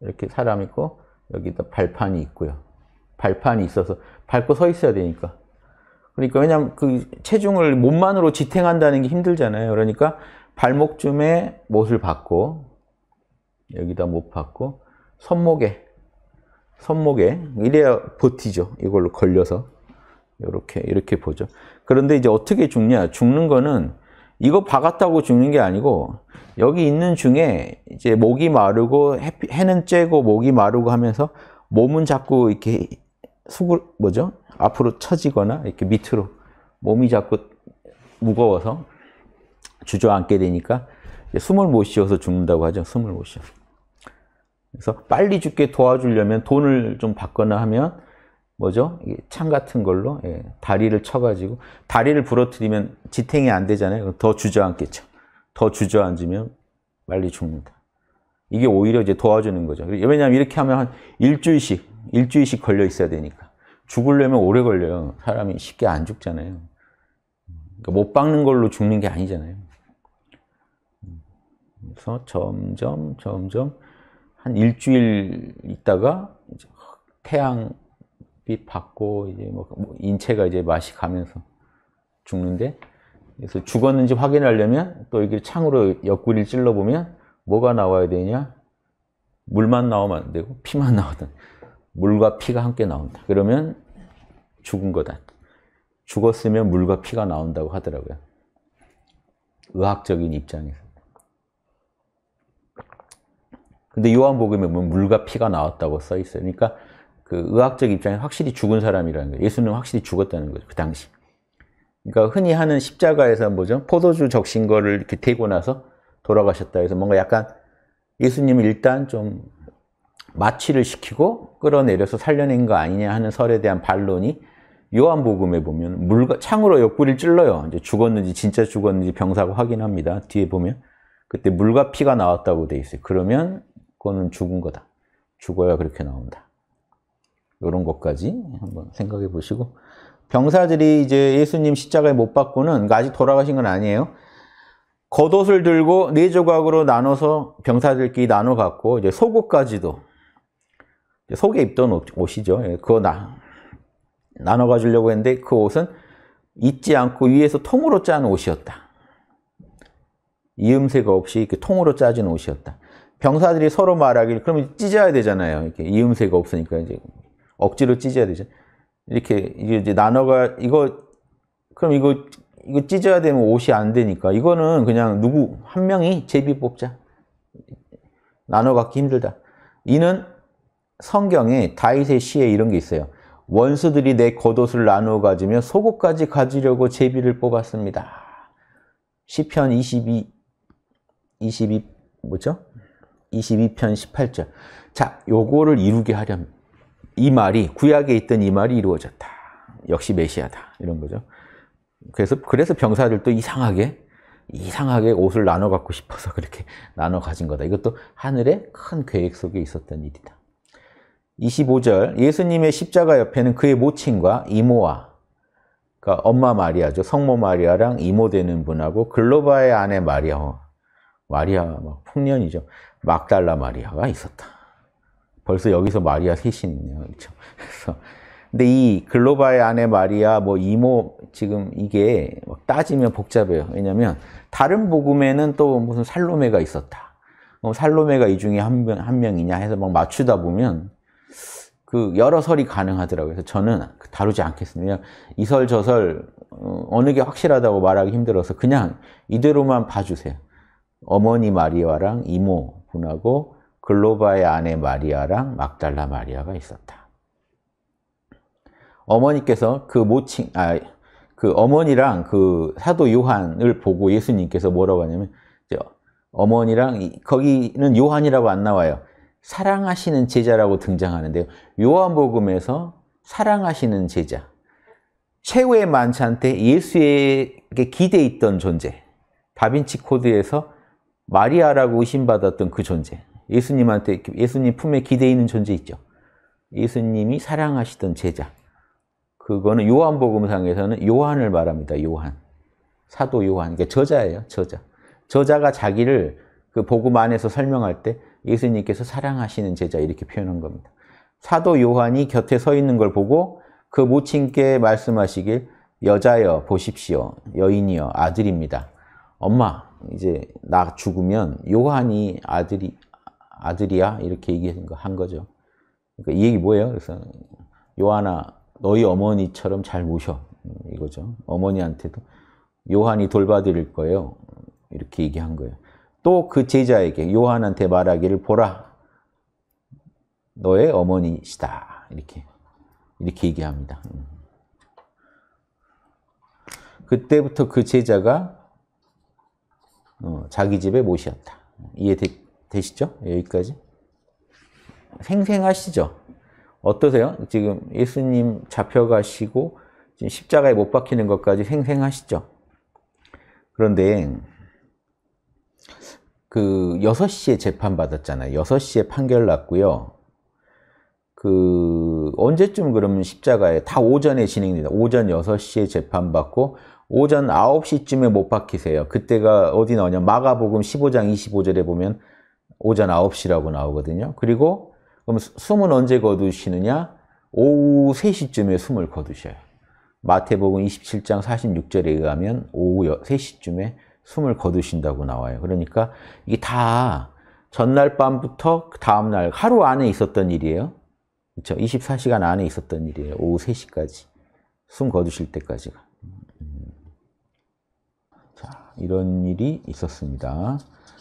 이렇게 사람 있고 여기다 발판이 있고요 발판이 있어서 밟고 서 있어야 되니까 그러니까 왜냐면 하그 체중을 몸만으로 지탱한다는 게 힘들잖아요 그러니까 발목쯤에 못을 박고 여기다 못박고 손목에 손목에 이래야 버티죠. 이걸로 걸려서 이렇게 이렇게 보죠. 그런데 이제 어떻게 죽냐? 죽는 거는 이거 박았다고 죽는 게 아니고 여기 있는 중에 이제 목이 마르고 해는 쬐고 목이 마르고 하면서 몸은 자꾸 이렇게 숙을 뭐죠? 앞으로 처지거나 이렇게 밑으로 몸이 자꾸 무거워서 주저앉게 되니까 숨을 못 쉬어서 죽는다고 하죠. 숨을 못 쉬어서. 그래서 빨리 죽게 도와주려면 돈을 좀 받거나 하면 뭐죠? 창 같은 걸로 예, 다리를 쳐가지고 다리를 부러뜨리면 지탱이 안 되잖아요. 더 주저앉겠죠. 더 주저앉으면 빨리 죽는다. 이게 오히려 이제 도와주는 거죠. 왜냐하면 이렇게 하면 한 일주일씩 일주일씩 걸려 있어야 되니까 죽으려면 오래 걸려요. 사람이 쉽게 안 죽잖아요. 그러니까 못 박는 걸로 죽는 게 아니잖아요. 그래서 점점 점점 한 일주일 있다가 태양빛 받고 이제 뭐, 뭐 인체가 이제 맛이 가면서 죽는데 그래서 죽었는지 확인하려면 또 이게 창으로 옆구리를 찔러 보면 뭐가 나와야 되냐? 물만 나오면 안 되고 피만 나오든 물과 피가 함께 나온다. 그러면 죽은 거다. 죽었으면 물과 피가 나온다고 하더라고요. 의학적인 입장에서. 근데 요한복음에 보면 물과 피가 나왔다고 써 있어요. 그러니까 그 의학적 입장에 확실히 죽은 사람이라는 거예요. 예수는 확실히 죽었다는 거죠. 그 당시. 그러니까 흔히 하는 십자가에서 뭐죠? 포도주 적신 거를 이렇게 대고 나서 돌아가셨다 해서 뭔가 약간 예수님을 일단 좀 마취를 시키고 끌어내려서 살려낸 거 아니냐 하는 설에 대한 반론이 요한복음에 보면 물과 창으로 옆구리를 찔러요. 이제 죽었는지 진짜 죽었는지 병사고 확인합니다. 뒤에 보면 그때 물과 피가 나왔다고 돼 있어요. 그러면 그거는 죽은 거다. 죽어야 그렇게 나온다. 이런 것까지 한번 생각해 보시고 병사들이 이제 예수님 십자가에 못 박고는 아직 돌아가신 건 아니에요. 겉옷을 들고 네 조각으로 나눠서 병사들끼리 나눠 갖고 이제 속옷까지도 속에 입던 옷, 이죠 예, 그거 나, 나눠 가지려고 했는데 그 옷은 잊지 않고 위에서 통으로 짠 옷이었다. 이음새가 없이 이렇게 그 통으로 짜진 옷이었다. 병사들이 서로 말하길 그러면 찢어야 되잖아요. 이렇게 이음새가 없으니까 이제 억지로 찢어야 되죠. 이렇게 이제 나눠가 이거 그럼 이거 이거 찢어야 되면 옷이 안 되니까 이거는 그냥 누구 한 명이 제비 뽑자. 나눠 갖기 힘들다. 이는 성경에 다윗의 시에 이런 게 있어요. 원수들이 내 겉옷을 나누어 가지며 속옷까지 가지려고 제비를 뽑았습니다. 시편 22 22 뭐죠? 22편 18절. 자, 요거를 이루게 하려면 이 말이 구약에 있던 이 말이 이루어졌다. 역시 메시아다. 이런 거죠. 그래서 그래서 병사들도 이상하게 이상하게 옷을 나눠 갖고 싶어서 그렇게 나눠 가진 거다. 이것도 하늘의 큰 계획 속에 있었던 일이다. 25절 예수님의 십자가 옆에는 그의 모친과 이모와 그러니까 엄마 마리아죠. 성모 마리아랑 이모 되는 분하고 글로바의 아내 마리아. 마리아 막 풍년이죠. 막달라 마리아가 있었다. 벌써 여기서 마리아 셋이네요. 그렇 그래서 근데 이 글로바의 아내 마리아 뭐 이모 지금 이게 따지면 복잡해요. 왜냐면 다른 복음에는 또 무슨 살로메가 있었다. 어, 살로메가 이 중에 한, 명, 한 명이냐 해서 막 맞추다 보면 그 여러 설이 가능하더라고요. 그래서 저는 다루지 않겠습니다. 이설 저설 어, 어느 게 확실하다고 말하기 힘들어서 그냥 이대로만 봐주세요. 어머니 마리아랑 이모 분하고 글로바의 아내 마리아랑 막달라 마리아가 있었다. 어머니께서 그 모친, 아, 그 어머니랑 그 사도 요한을 보고 예수님께서 뭐라고 하냐면, 어머니랑, 거기는 요한이라고 안 나와요. 사랑하시는 제자라고 등장하는데요. 요한복음에서 사랑하시는 제자. 최후의 만찬 때 예수에게 기대있던 존재. 다빈치 코드에서 마리아라고 의심받았던 그 존재 예수님한테 예수님 품에 기대 있는 존재 있죠 예수님이 사랑하시던 제자 그거는 요한복음상에서는 요한을 말합니다 요한 사도 요한 그러니까 저자예요 저자 저자가 자기를 그 복음 안에서 설명할 때 예수님께서 사랑하시는 제자 이렇게 표현한 겁니다 사도 요한이 곁에 서 있는 걸 보고 그 모친께 말씀하시길 여자여 보십시오 여인이여 아들입니다 엄마 이제 나 죽으면 요한이 아들이 아들이야 이렇게 얘기한 거죠. 그러니까 이 얘기 뭐예요? 그래서 요한아 너희 어머니처럼 잘 모셔 음, 이거죠. 어머니한테도 요한이 돌봐드릴 거예요. 이렇게 얘기한 거예요. 또 그 제자에게 요한한테 말하기를 보라 너의 어머니시다 이렇게 이렇게 얘기합니다. 음. 그때부터 그 제자가 어, 자기 집의 못이었다. 이해되시죠? 여기까지. 생생하시죠? 어떠세요? 지금 예수님 잡혀가시고 지금 십자가에 못 박히는 것까지 생생하시죠? 그런데 그 6시에 재판받았잖아요. 6시에 판결 났고요. 그 언제쯤 그러면 십자가에 다 오전에 진행됩니다. 오전 6시에 재판받고 오전 9시쯤에 못 박히세요. 그때가 어디 나오냐? 마가복음 15장 25절에 보면 오전 9시라고 나오거든요. 그리고 그럼 숨은 언제 거두시느냐? 오후 3시쯤에 숨을 거두셔요. 마태복음 27장 46절에 의하면 오후 3시쯤에 숨을 거두신다고 나와요. 그러니까 이게 다 전날 밤부터 다음날 하루 안에 있었던 일이에요. 그렇 24시간 안에 있었던 일이에요. 오후 3시까지. 숨 거두실 때까지가. 음. 자, 이런 일이 있었습니다.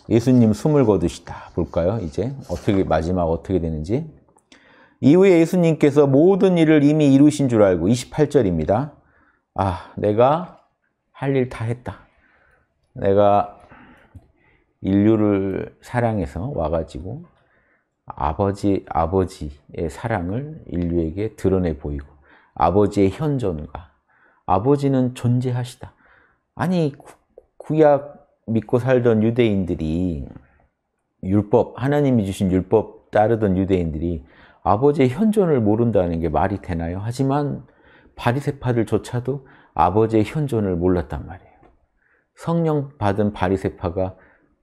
예수님 숨을 거두시다. 볼까요? 이제 어떻게 마지막 어떻게 되는지. 이후에 예수님께서 모든 일을 이미 이루신 줄 알고 28절입니다. 아, 내가 할 일 다 했다. 내가 인류를 사랑해서 와가지고 아버지, 아버지의 사랑을 인류에게 드러내 보이고 아버지의 현존과 아버지는 존재하시다. 아니 구약 믿고 살던 유대인들이 율법, 하나님이 주신 율법 따르던 유대인들이 아버지의 현존을 모른다는 게 말이 되나요? 하지만 바리새파들조차도 아버지의 현존을 몰랐단 말이에요. 성령 받은 바리새파가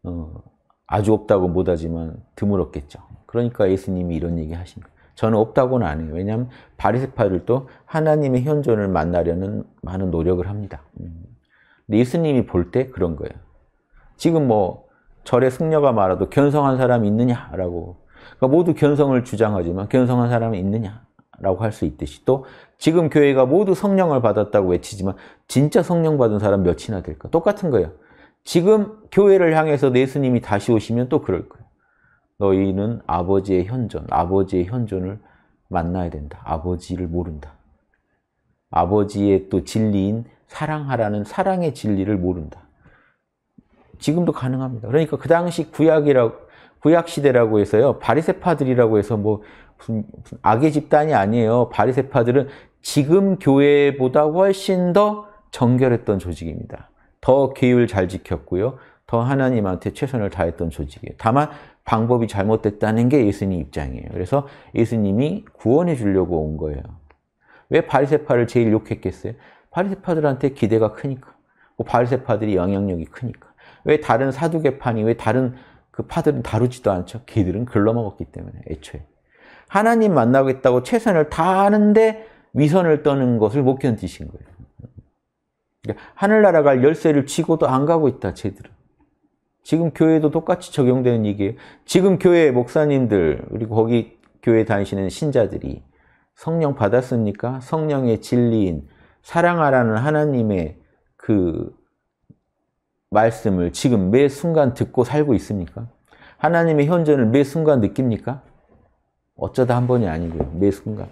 어, 아주 없다고 못하지만 드물었겠죠. 그러니까 예수님이 이런 얘기 하십니다. 저는 없다고는 안 해요. 왜냐하면 바리새파들도 하나님의 현존을 만나려는 많은 노력을 합니다. 음. 근데 예수님이 볼 때 그런 거예요. 지금 뭐 절의 승려가 말하도 견성한 사람이 있느냐라고 그러니까 모두 견성을 주장하지만 견성한 사람이 있느냐라고 할 수 있듯이 또 지금 교회가 모두 성령을 받았다고 외치지만 진짜 성령 받은 사람 몇이나 될까? 똑같은 거예요. 지금 교회를 향해서 예수님이 다시 오시면 또 그럴 거예요. 너희는 아버지의 현존, 아버지의 현존을 만나야 된다. 아버지를 모른다. 아버지의 또 진리인 사랑하라는 사랑의 진리를 모른다. 지금도 가능합니다. 그러니까 그 당시 구약이라고 구약 시대라고 해서요. 바리새파들이라고 해서 뭐 무슨, 무슨 악의 집단이 아니에요. 바리새파들은 지금 교회보다 훨씬 더 정결했던 조직입니다. 더 계율 잘 지켰고요. 더 하나님한테 최선을 다했던 조직이에요. 다만 방법이 잘못됐다는 게 예수님 입장이에요. 그래서 예수님이 구원해 주려고 온 거예요. 왜 바리새파를 제일 욕했겠어요? 바리새파들한테 기대가 크니까. 뭐 바리새파들이 영향력이 크니까. 왜 다른 사두개판이 왜 다른 그 파들은 다루지도 않죠? 걔들은 글러먹었기 때문에 애초에. 하나님 만나겠다고 최선을 다하는데 위선을 떠는 것을 못 견디신 거예요. 그러니까 하늘나라 갈 열쇠를 쥐고도 안 가고 있다, 쟤들은. 지금 교회도 똑같이 적용되는 얘기예요. 지금 교회 목사님들 그리고 거기 교회 다니시는 신자들이 성령 받았습니까? 성령의 진리인 사랑하라는 하나님의 그 말씀을 지금 매 순간 듣고 살고 있습니까? 하나님의 현존을 매 순간 느낍니까? 어쩌다 한 번이 아니고요. 매 순간.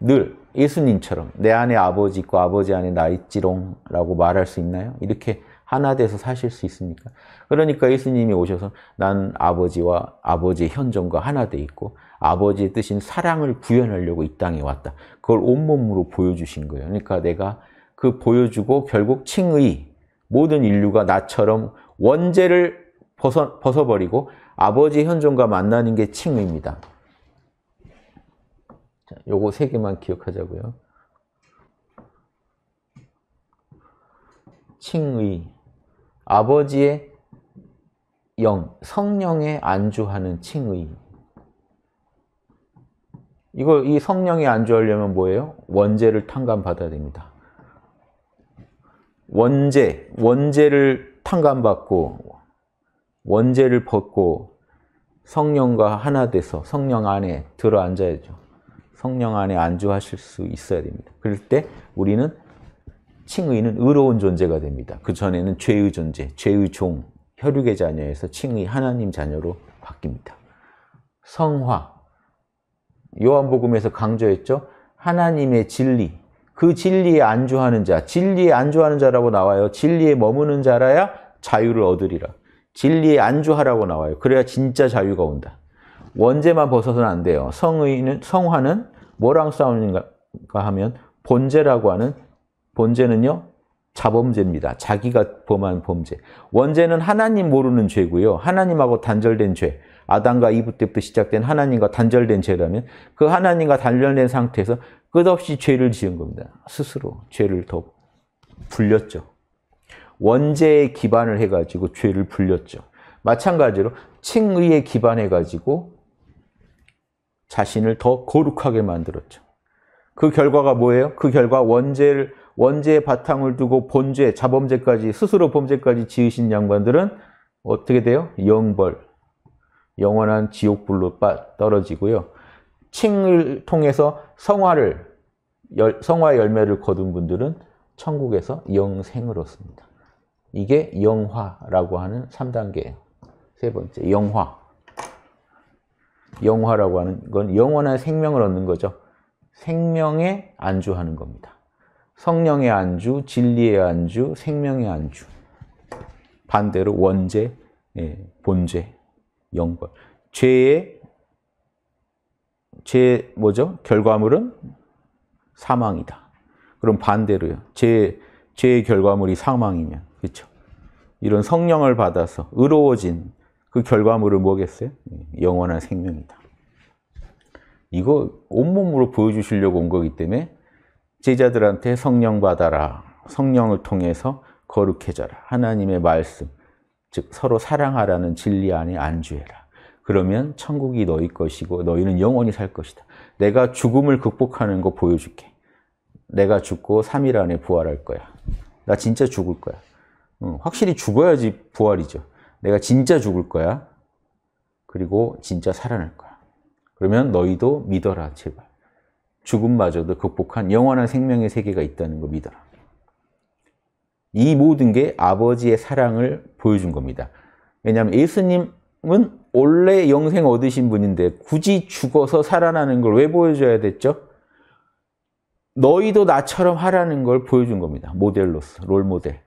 늘 예수님처럼 내 안에 아버지 있고 아버지 안에 나 있지롱 라고 말할 수 있나요? 이렇게 하나 돼서 사실 수 있습니까? 그러니까 예수님이 오셔서 난 아버지와 아버지 현존과 하나 돼 있고 아버지의 뜻인 사랑을 구현하려고 이 땅에 왔다. 그걸 온몸으로 보여주신 거예요. 그러니까 내가 그 보여주고 결국 칭의 모든 인류가 나처럼 원죄를 벗어, 벗어버리고 아버지 현존과 만나는 게 칭의입니다. 자, 요거 세 개만 기억하자고요. 칭의 아버지의 영, 성령에 안주하는 칭의. 이거이 성령에 안주하려면 뭐예요? 원죄를 탕감받아야 됩니다. 원죄, 원죄를 탕감받고 원죄를 벗고 성령과 하나 돼서 성령 안에 들어 앉아야죠. 성령 안에 안주하실 수 있어야 됩니다. 그럴 때 우리는 칭의는 의로운 존재가 됩니다. 그 전에는 죄의 존재, 죄의 종, 혈육의 자녀에서 칭의, 하나님 자녀로 바뀝니다. 성화, 요한복음에서 강조했죠. 하나님의 진리, 그 진리에 안주하는 자, 진리에 안주하는 자라고 나와요. 진리에 머무는 자라야 자유를 얻으리라. 진리에 안주하라고 나와요. 그래야 진짜 자유가 온다. 원죄만 벗어서는 안 돼요. 성의는 성화는 뭐랑 싸우는가 하면 본죄라고 하는 본죄는요. 자범죄입니다. 자기가 범한 범죄. 원죄는 하나님 모르는 죄고요. 하나님하고 단절된 죄. 아담과 이브 때부터 시작된 하나님과 단절된 죄라면 그 하나님과 단절된 상태에서 끝없이 죄를 지은 겁니다. 스스로 죄를 더 불렸죠. 원죄에 기반을 해가지고 죄를 불렸죠. 마찬가지로 칭의에 기반해가지고 자신을 더 거룩하게 만들었죠. 그 결과가 뭐예요? 그 결과 원죄를 원죄의 바탕을 두고 본죄, 자범죄까지 스스로 범죄까지 지으신 양반들은 어떻게 돼요? 영벌, 영원한 지옥불로 떨어지고요. 칭을 통해서 성화를 성화 열매를 거둔 분들은 천국에서 영생을 얻습니다. 이게 영화라고 하는 3단계예요. 세 번째, 영화. 영화라고 하는 건 영원한 생명을 얻는 거죠. 생명에 안주하는 겁니다. 성령의 안주, 진리의 안주, 생명의 안주. 반대로 원죄, 예, 본죄, 영벌. 죄의 죄 뭐죠? 결과물은 사망이다. 그럼 반대로요. 죄 죄의 결과물이 사망이면 그렇죠. 이런 성령을 받아서 의로워진 그 결과물을 뭐겠어요? 예, 영원한 생명이다. 이거 온몸으로 보여주시려고 온 거기 때문에 제자들한테 성령 받아라. 성령을 통해서 거룩해져라. 하나님의 말씀, 즉 서로 사랑하라는 진리 안에 안주해라. 그러면 천국이 너희 것이고 너희는 영원히 살 것이다. 내가 죽음을 극복하는 거 보여줄게. 내가 죽고 3일 안에 부활할 거야. 나 진짜 죽을 거야. 응, 확실히 죽어야지 부활이죠. 내가 진짜 죽을 거야. 그리고 진짜 살아날 거야. 그러면 너희도 믿어라, 제발. 죽음마저도 극복한 영원한 생명의 세계가 있다는 거 믿어라. 이 모든 게 아버지의 사랑을 보여준 겁니다. 왜냐하면 예수님은 원래 영생 얻으신 분인데 굳이 죽어서 살아나는 걸 왜 보여줘야 됐죠? 너희도 나처럼 하라는 걸 보여준 겁니다. 모델로서, 롤모델.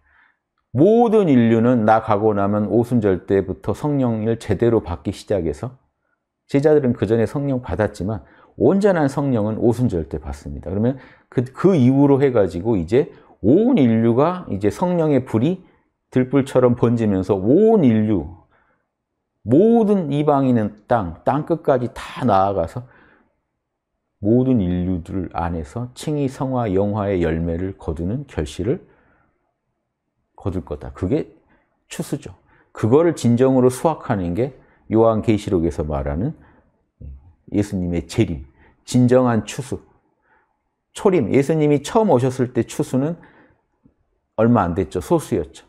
모든 인류는 나 가고 나면 오순절 때부터 성령을 제대로 받기 시작해서 제자들은 그 전에 성령 받았지만 온전한 성령은 오순절 때 받습니다. 그러면 그, 그 이후로 해가지고 이제 온 인류가 이제 성령의 불이 들불처럼 번지면서 온 인류, 모든 이방인은 땅, 땅 끝까지 다 나아가서 모든 인류들 안에서 칭의, 성화, 영화의 열매를 거두는 결실을 거둘 거다. 그게 추수죠. 그거를 진정으로 수확하는 게 요한계시록에서 말하는 예수님의 재림, 진정한 추수, 초림, 예수님이 처음 오셨을 때 추수는 얼마 안 됐죠. 소수였죠.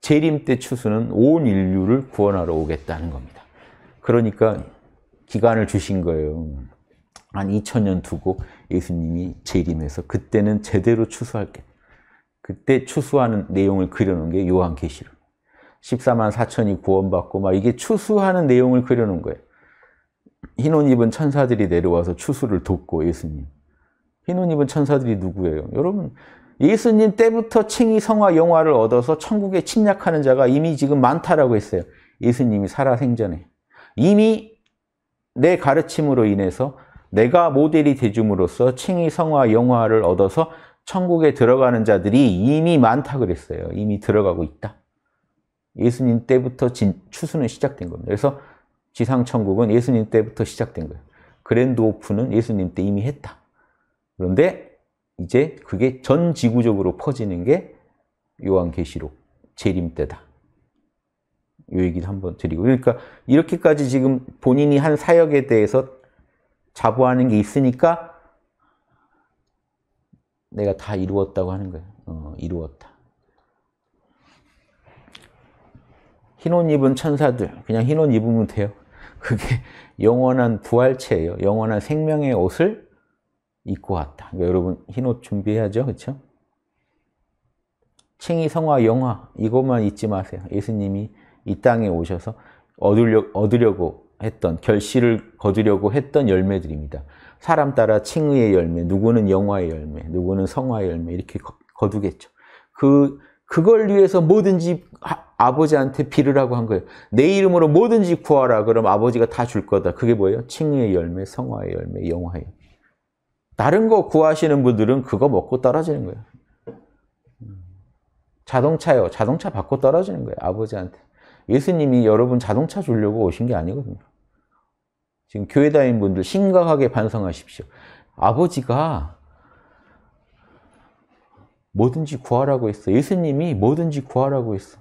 재림 때 추수는 온 인류를 구원하러 오겠다는 겁니다. 그러니까 기간을 주신 거예요. 한 2000년 두고 예수님이 재림해서 그때는 제대로 추수할게. 그때 추수하는 내용을 그려놓은 게 요한계시록. 14만 4천이 구원받고 막 이게 추수하는 내용을 그려놓은 거예요. 흰옷 입은 천사들이 내려와서 추수를 돕고 예수님. 흰 옷 입은 천사들이 누구예요? 여러분, 예수님 때부터 칭의 성화 영화를 얻어서 천국에 침략하는 자가 이미 지금 많다라고 했어요. 예수님이 살아생전에. 이미 내 가르침으로 인해서 내가 모델이 대줌으로써 칭의 성화 영화를 얻어서 천국에 들어가는 자들이 이미 많다 그랬어요. 이미 들어가고 있다. 예수님 때부터 진, 추수는 시작된 겁니다. 그래서 지상천국은 예수님 때부터 시작된 거예요. 그랜드 오프는 예수님 때 이미 했다. 그런데 이제 그게 전 지구적으로 퍼지는 게 요한계시록 재림 때다. 요 얘기도 한번 드리고 그러니까 이렇게까지 지금 본인이 한 사역에 대해서 자부하는 게 있으니까 내가 다 이루었다고 하는 거예요. 어, 이루었다. 흰 옷 입은 천사들 그냥 흰 옷 입으면 돼요. 그게 영원한 부활체예요. 영원한 생명의 옷을 입고 왔다. 그러니까 여러분 흰 옷 준비해야죠. 그렇죠? 칭의, 성화, 영화 이것만 잊지 마세요. 예수님이 이 땅에 오셔서 얻으려, 얻으려고 했던 결실을 거두려고 했던 열매들입니다. 사람 따라 칭의의 열매, 누구는 영화의 열매, 누구는 성화의 열매 이렇게 거두겠죠. 그 그걸 위해서 뭐든지 아버지한테 빌으라고 한 거예요. 내 이름으로 뭐든지 구하라. 그럼 아버지가 다 줄 거다. 그게 뭐예요? 칭의의 열매, 성화의 열매, 영화의 열 다른 거 구하시는 분들은 그거 먹고 떨어지는 거예요. 자동차요. 자동차 받고 떨어지는 거예요. 아버지한테. 예수님이 여러분 자동차 주려고 오신 게 아니거든요. 지금 교회 다닌 분들 심각하게 반성하십시오. 아버지가 뭐든지 구하라고 했어. 예수님이 뭐든지 구하라고 했어.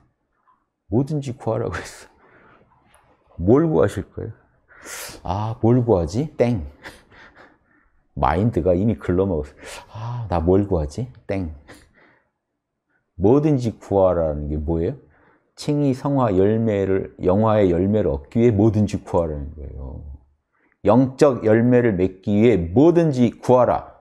뭐든지 구하라고 했어. 뭘 구하실 거예요? 아, 뭘 구하지? 땡. 마인드가 이미 글러먹었어. 아, 나 뭘 구하지? 땡. 뭐든지 구하라는 게 뭐예요? 칭이 성화 열매를 영화의 열매를 얻기 위해 뭐든지 구하라는 거예요. 영적 열매를 맺기 위해 뭐든지 구하라.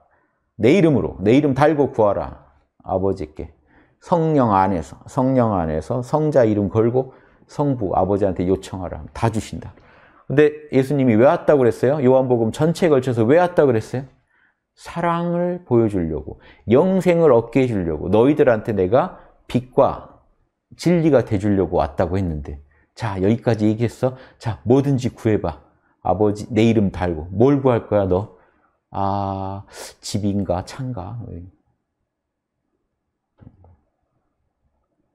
내 이름으로 내 이름 달고 구하라. 아버지께 성령 안에서 성령 안에서 성자 이름 걸고 성부 아버지한테 요청하라 다 주신다. 근데 예수님이 왜 왔다고 그랬어요? 요한복음 전체에 걸쳐서 왜 왔다고 그랬어요? 사랑을 보여주려고 영생을 얻게 해주려고 너희들한테 내가 빛과 진리가 돼주려고 왔다고 했는데 자 여기까지 얘기했어 자 뭐든지 구해봐 아버지 내 이름 달고 뭘 구할 거야 너? 아 집인가 창가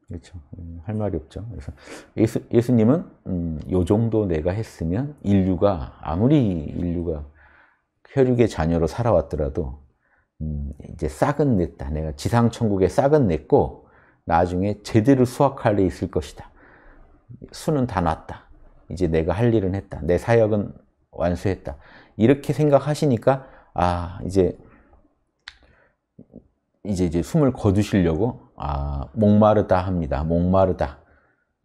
그렇죠. 음, 할 말이 없죠. 그래서 예수, 예수님은 음, 요 정도 내가 했으면 인류가 아무리 인류가 혈육의 자녀로 살아왔더라도 음, 이제 싹은 냈다. 내가 지상 천국에 싹은 냈고 나중에 제대로 수확할 일 있을 것이다. 수는 다 났다. 이제 내가 할 일은 했다. 내 사역은 완수했다. 이렇게 생각하시니까 아 이제 이제 이제 숨을 거두시려고 아, 목마르다 합니다. 목마르다.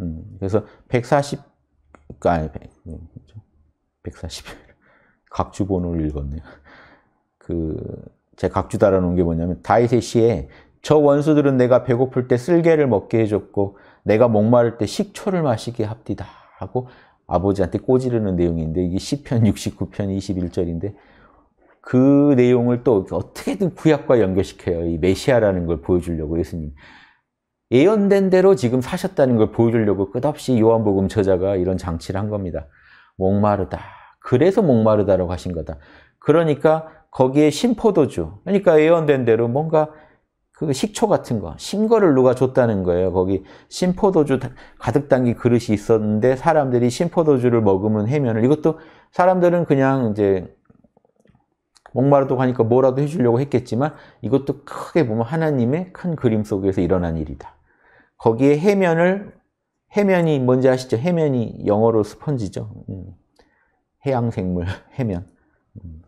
음, 그래서 140, 그, 아니, 140, 각주 번호를 읽었네요. 그, 제각주달아 놓은 게 뭐냐면, 다이세 시에, 저 원수들은 내가 배고플 때 쓸개를 먹게 해줬고, 내가 목마를 때 식초를 마시게 합디다. 하고, 아버지한테 꼬지르는 내용인데, 이게 10편, 69편, 21절인데, 그 내용을 또 어떻게든 구약과 연결시켜요. 이 메시아라는 걸 보여주려고 예수님. 예언된 대로 지금 사셨다는 걸 보여주려고 끝없이 요한복음 저자가 이런 장치를 한 겁니다. 목마르다. 그래서 목마르다라고 하신 거다. 그러니까 거기에 심포도주. 그러니까 예언된 대로 뭔가 그 식초 같은 거, 신거를 누가 줬다는 거예요. 거기 심포도주 가득 담긴 그릇이 있었는데 사람들이 심포도주를 먹으면 해면을 이것도 사람들은 그냥 이제 목마르다고 하니까 뭐라도 해주려고 했겠지만 이것도 크게 보면 하나님의 큰 그림 속에서 일어난 일이다. 거기에 해면을 해면이 뭔지 아시죠? 해면이 영어로 스펀지죠. 음. 해양 생물 해면. 음.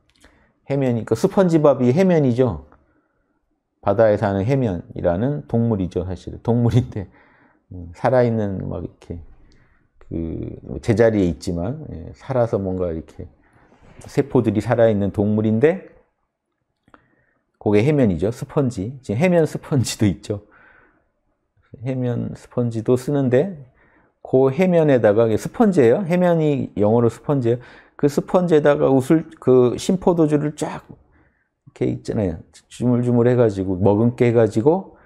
해면이 그 스펀지밥이 해면이죠. 바다에 사는 해면이라는 동물이죠, 사실. 동물인데 음, 살아있는 막 이렇게 그 제자리에 있지만 예, 살아서 뭔가 이렇게 세포들이 살아있는 동물인데 그게 해면이죠. 스펀지. 지금 해면 스펀지도 있죠. 해면 스펀지도 쓰는데 그 해면에다가 스펀지예요. 해면이 영어로 스펀지예요. 그 스펀지에다가 웃을 그 심포도주를 쫙 이렇게 있잖아요. 주물주물 해가지고 먹은 깨가지고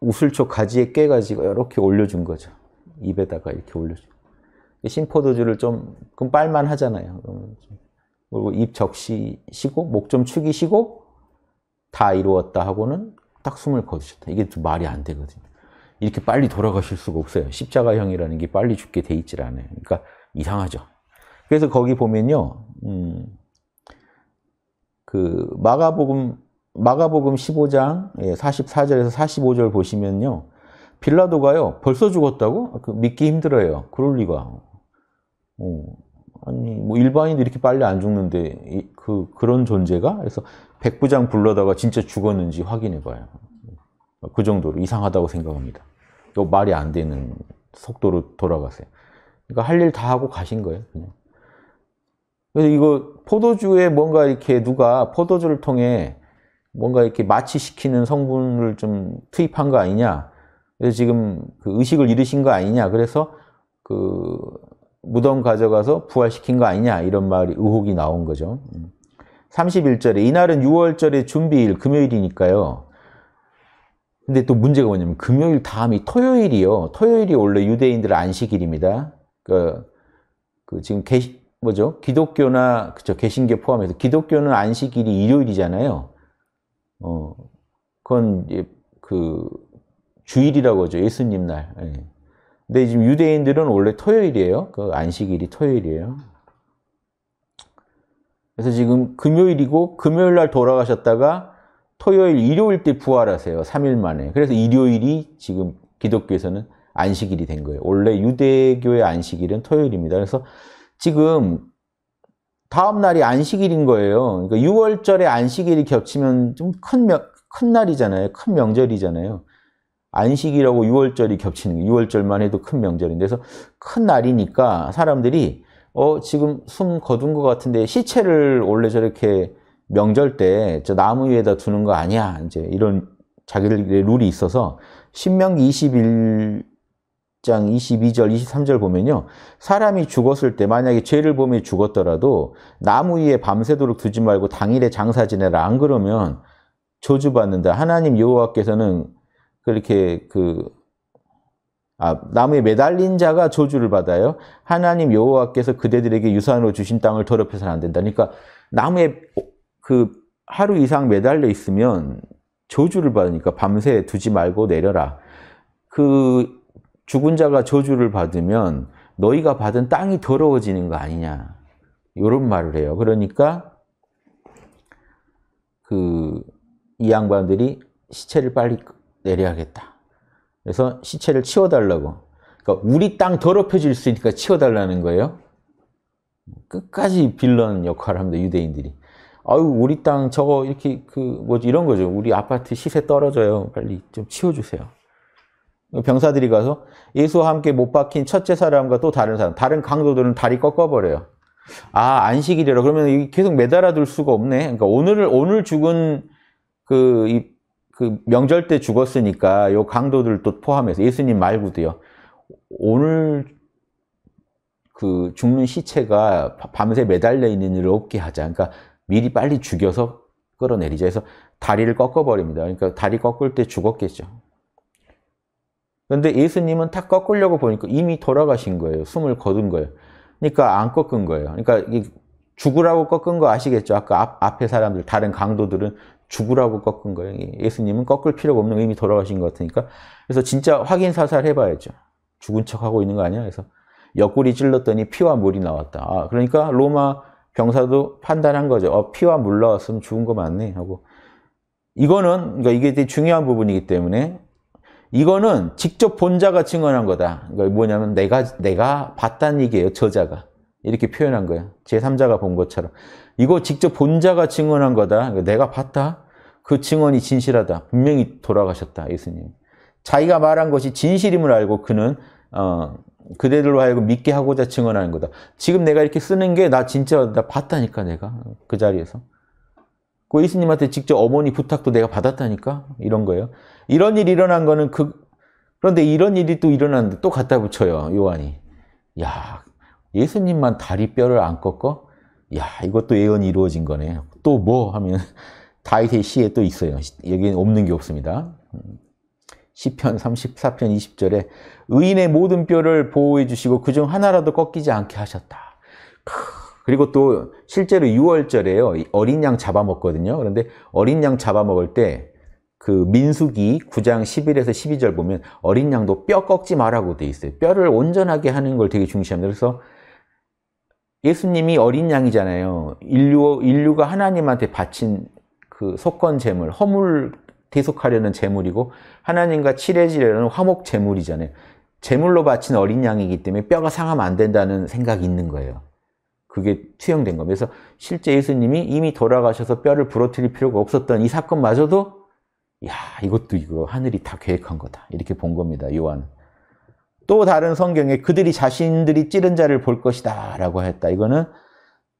우슬초 가지에 깨가지고 이렇게 올려준 거죠. 입에다가 이렇게 올려준. 심포도주를 좀 그럼 빨만 하잖아요. 그리고 입 적시시고 목 좀 축이시고 다 이루었다 하고는 딱 숨을 거두셨다. 이게 좀 말이 안 되거든요. 이렇게 빨리 돌아가실 수가 없어요. 십자가형이라는 게 빨리 죽게 돼 있질 않아요. 그러니까 이상하죠. 그래서 거기 보면요, 음, 그 마가복음 마가복음 15장 44절에서 45절 보시면요, 빌라도가요 벌써 죽었다고 그 믿기 힘들어요. 그럴 리가. 어, 아니 뭐 일반인도 이렇게 빨리 안 죽는데 이, 그 그런 존재가 그래서 백부장 불러다가 진짜 죽었는지 확인해봐요. 그 정도로 이상하다고 생각합니다. 또 말이 안 되는 속도로 돌아가세요. 그러니까 할 일 다 하고 가신 거예요. 그냥. 그래서 이거 포도주에 뭔가 이렇게 누가 포도주를 통해 뭔가 이렇게 마취시키는 성분을 좀 투입한 거 아니냐. 그래서 지금 그 의식을 잃으신 거 아니냐. 그래서 그 무덤 가져가서 부활시킨 거 아니냐 이런 말이 의혹이 나온 거죠. 31절에 음. 이날은 6월절의 준비일 금요일이니까요. 근데 또 문제가 뭐냐면 금요일 다음이 토요일이요. 토요일이 원래 유대인들의 안식일입니다. 그, 그 지금 개시, 뭐죠? 기독교나 그쵸 개신교 포함해서 기독교는 안식일이 일요일이잖아요. 어 그건 그 주일이라고 하죠. 예수님 날. 예. 근데 지금 유대인들은 원래 토요일이에요. 그 안식일이 토요일이에요. 그래서 지금 금요일이고 금요일 날 돌아가셨다가 토요일, 일요일 때 부활하세요. 3일 만에. 그래서 일요일이 지금 기독교에서는 안식일이 된 거예요. 원래 유대교의 안식일은 토요일입니다. 그래서 지금 다음 날이 안식일인 거예요. 그러니까 6월절에 안식일이 겹치면 좀큰큰 날이잖아요. 큰 명절이잖아요. 안식이라고 6월절이 겹치는 6월절만 해도 큰 명절인데 그래서 큰 날이니까 사람들이 어 지금 숨 거둔 것 같은데 시체를 원래 저렇게 명절 때 저 나무 위에다 두는 거 아니야 이제 이런 자기들의 룰이 있어서 신명기 21장 22절 23절 보면요 사람이 죽었을 때 만약에 죄를 범해 죽었더라도 나무 위에 밤새도록 두지 말고 당일에 장사 지내라 안 그러면 저주받는다 하나님 여호와께서는 그렇게 그 아, 나무에 매달린 자가 저주를 받아요. 하나님 여호와께서 그대들에게 유산으로 주신 땅을 더럽혀서는 안 된다. 그러니까 나무에 그 하루 이상 매달려 있으면 저주를 받으니까 밤새 두지 말고 내려라. 그 죽은 자가 저주를 받으면 너희가 받은 땅이 더러워지는 거 아니냐. 이런 말을 해요. 그러니까 그이 양반들이 시체를 빨리 내려야겠다. 그래서 시체를 치워달라고. 그러니까 우리 땅 더럽혀질 수 있으니까 치워달라는 거예요. 끝까지 빌런 역할을 합니다. 유대인들이. 아유 우리 땅 저거 이렇게 그 뭐지 이런 거죠. 우리 아파트 시세 떨어져요. 빨리 좀 치워주세요. 병사들이 가서 예수와 함께 못 박힌 첫째 사람과 또 다른 사람, 다른 강도들은 다리 꺾어버려요. 아 안식일이라 그러면 계속 매달아둘 수가 없네. 그러니까 오늘 오늘 죽은 그이 그 명절 때 죽었으니까 요 강도들도 포함해서 예수님 말고도요. 오늘 그 죽는 시체가 밤새 매달려 있는 일을 없게 하자. 그러니까 미리 빨리 죽여서 끌어내리자 해서 다리를 꺾어버립니다. 그러니까 다리 꺾을 때 죽었겠죠. 그런데 예수님은 탁 꺾으려고 보니까 이미 돌아가신 거예요. 숨을 거둔 거예요. 그러니까 안 꺾은 거예요. 그러니까 죽으라고 꺾은 거 아시겠죠? 아까 앞, 앞에 사람들, 다른 강도들은 죽으라고 꺾은 거예요. 예수님은 꺾을 필요가 없는 의미 돌아가신 것 같으니까. 그래서 진짜 확인 사살 해봐야죠. 죽은 척 하고 있는 거 아니야? 그래서 옆구리 찔렀더니 피와 물이 나왔다. 아, 그러니까 로마 병사도 판단한 거죠. 어, 피와 물 나왔으면 죽은 거 맞네. 하고. 이거는, 그러니까 이게 되게 중요한 부분이기 때문에 이거는 직접 본자가 증언한 거다. 그러니까 뭐냐면 내가, 내가 봤다는 얘기예요. 저자가. 이렇게 표현한 거예요. 제3자가 본 것처럼. 이거 직접 본자가 증언한 거다. 내가 봤다. 그 증언이 진실하다. 분명히 돌아가셨다. 예수님. 자기가 말한 것이 진실임을 알고 그는 어, 그대들로 알고 믿게 하고자 증언하는 거다. 지금 내가 이렇게 쓰는 게 나 진짜 나 봤다니까 내가 그 자리에서. 그 예수님한테 직접 어머니 부탁도 내가 받았다니까 이런 거예요. 이런 일이 일어난 거는 그 그런데 이런 일이 또 일어났는데 또 갖다 붙여요 요한이. 야 예수님만 다리뼈를 안 꺾어? 야, 이것도 예언이 이루어진 거네. 또 뭐 하면 다윗의 시에 또 있어요. 여기는 없는 게 없습니다. 1 0편 34편 20절에 의인의 모든 뼈를 보호해 주시고 그 중 하나라도 꺾이지 않게 하셨다. 그리고 또 실제로 6월절에요. 어린 양 잡아먹거든요. 그런데 어린 양 잡아먹을 때 그민숙이 9장 11에서 12절 보면 어린 양도 뼈 꺾지 말라고 돼 있어요. 뼈를 온전하게 하는 걸 되게 중시합니다. 그래서 예수님이 어린 양이잖아요. 인류, 인류가 하나님한테 바친 그 속건 제물, 허물 대속하려는 제물이고 하나님과 칠해지려는 화목 제물이잖아요. 제물로 바친 어린 양이기 때문에 뼈가 상하면 안 된다는 생각이 있는 거예요. 그게 투영된 겁니다. 그래서 실제 예수님이 이미 돌아가셔서 뼈를 부러뜨릴 필요가 없었던 이 사건마저도 야 이것도 이거 하늘이 다 계획한 거다 이렇게 본 겁니다. 요한 또 다른 성경에 그들이 자신들이 찌른 자를 볼 것이다 라고 했다. 이거는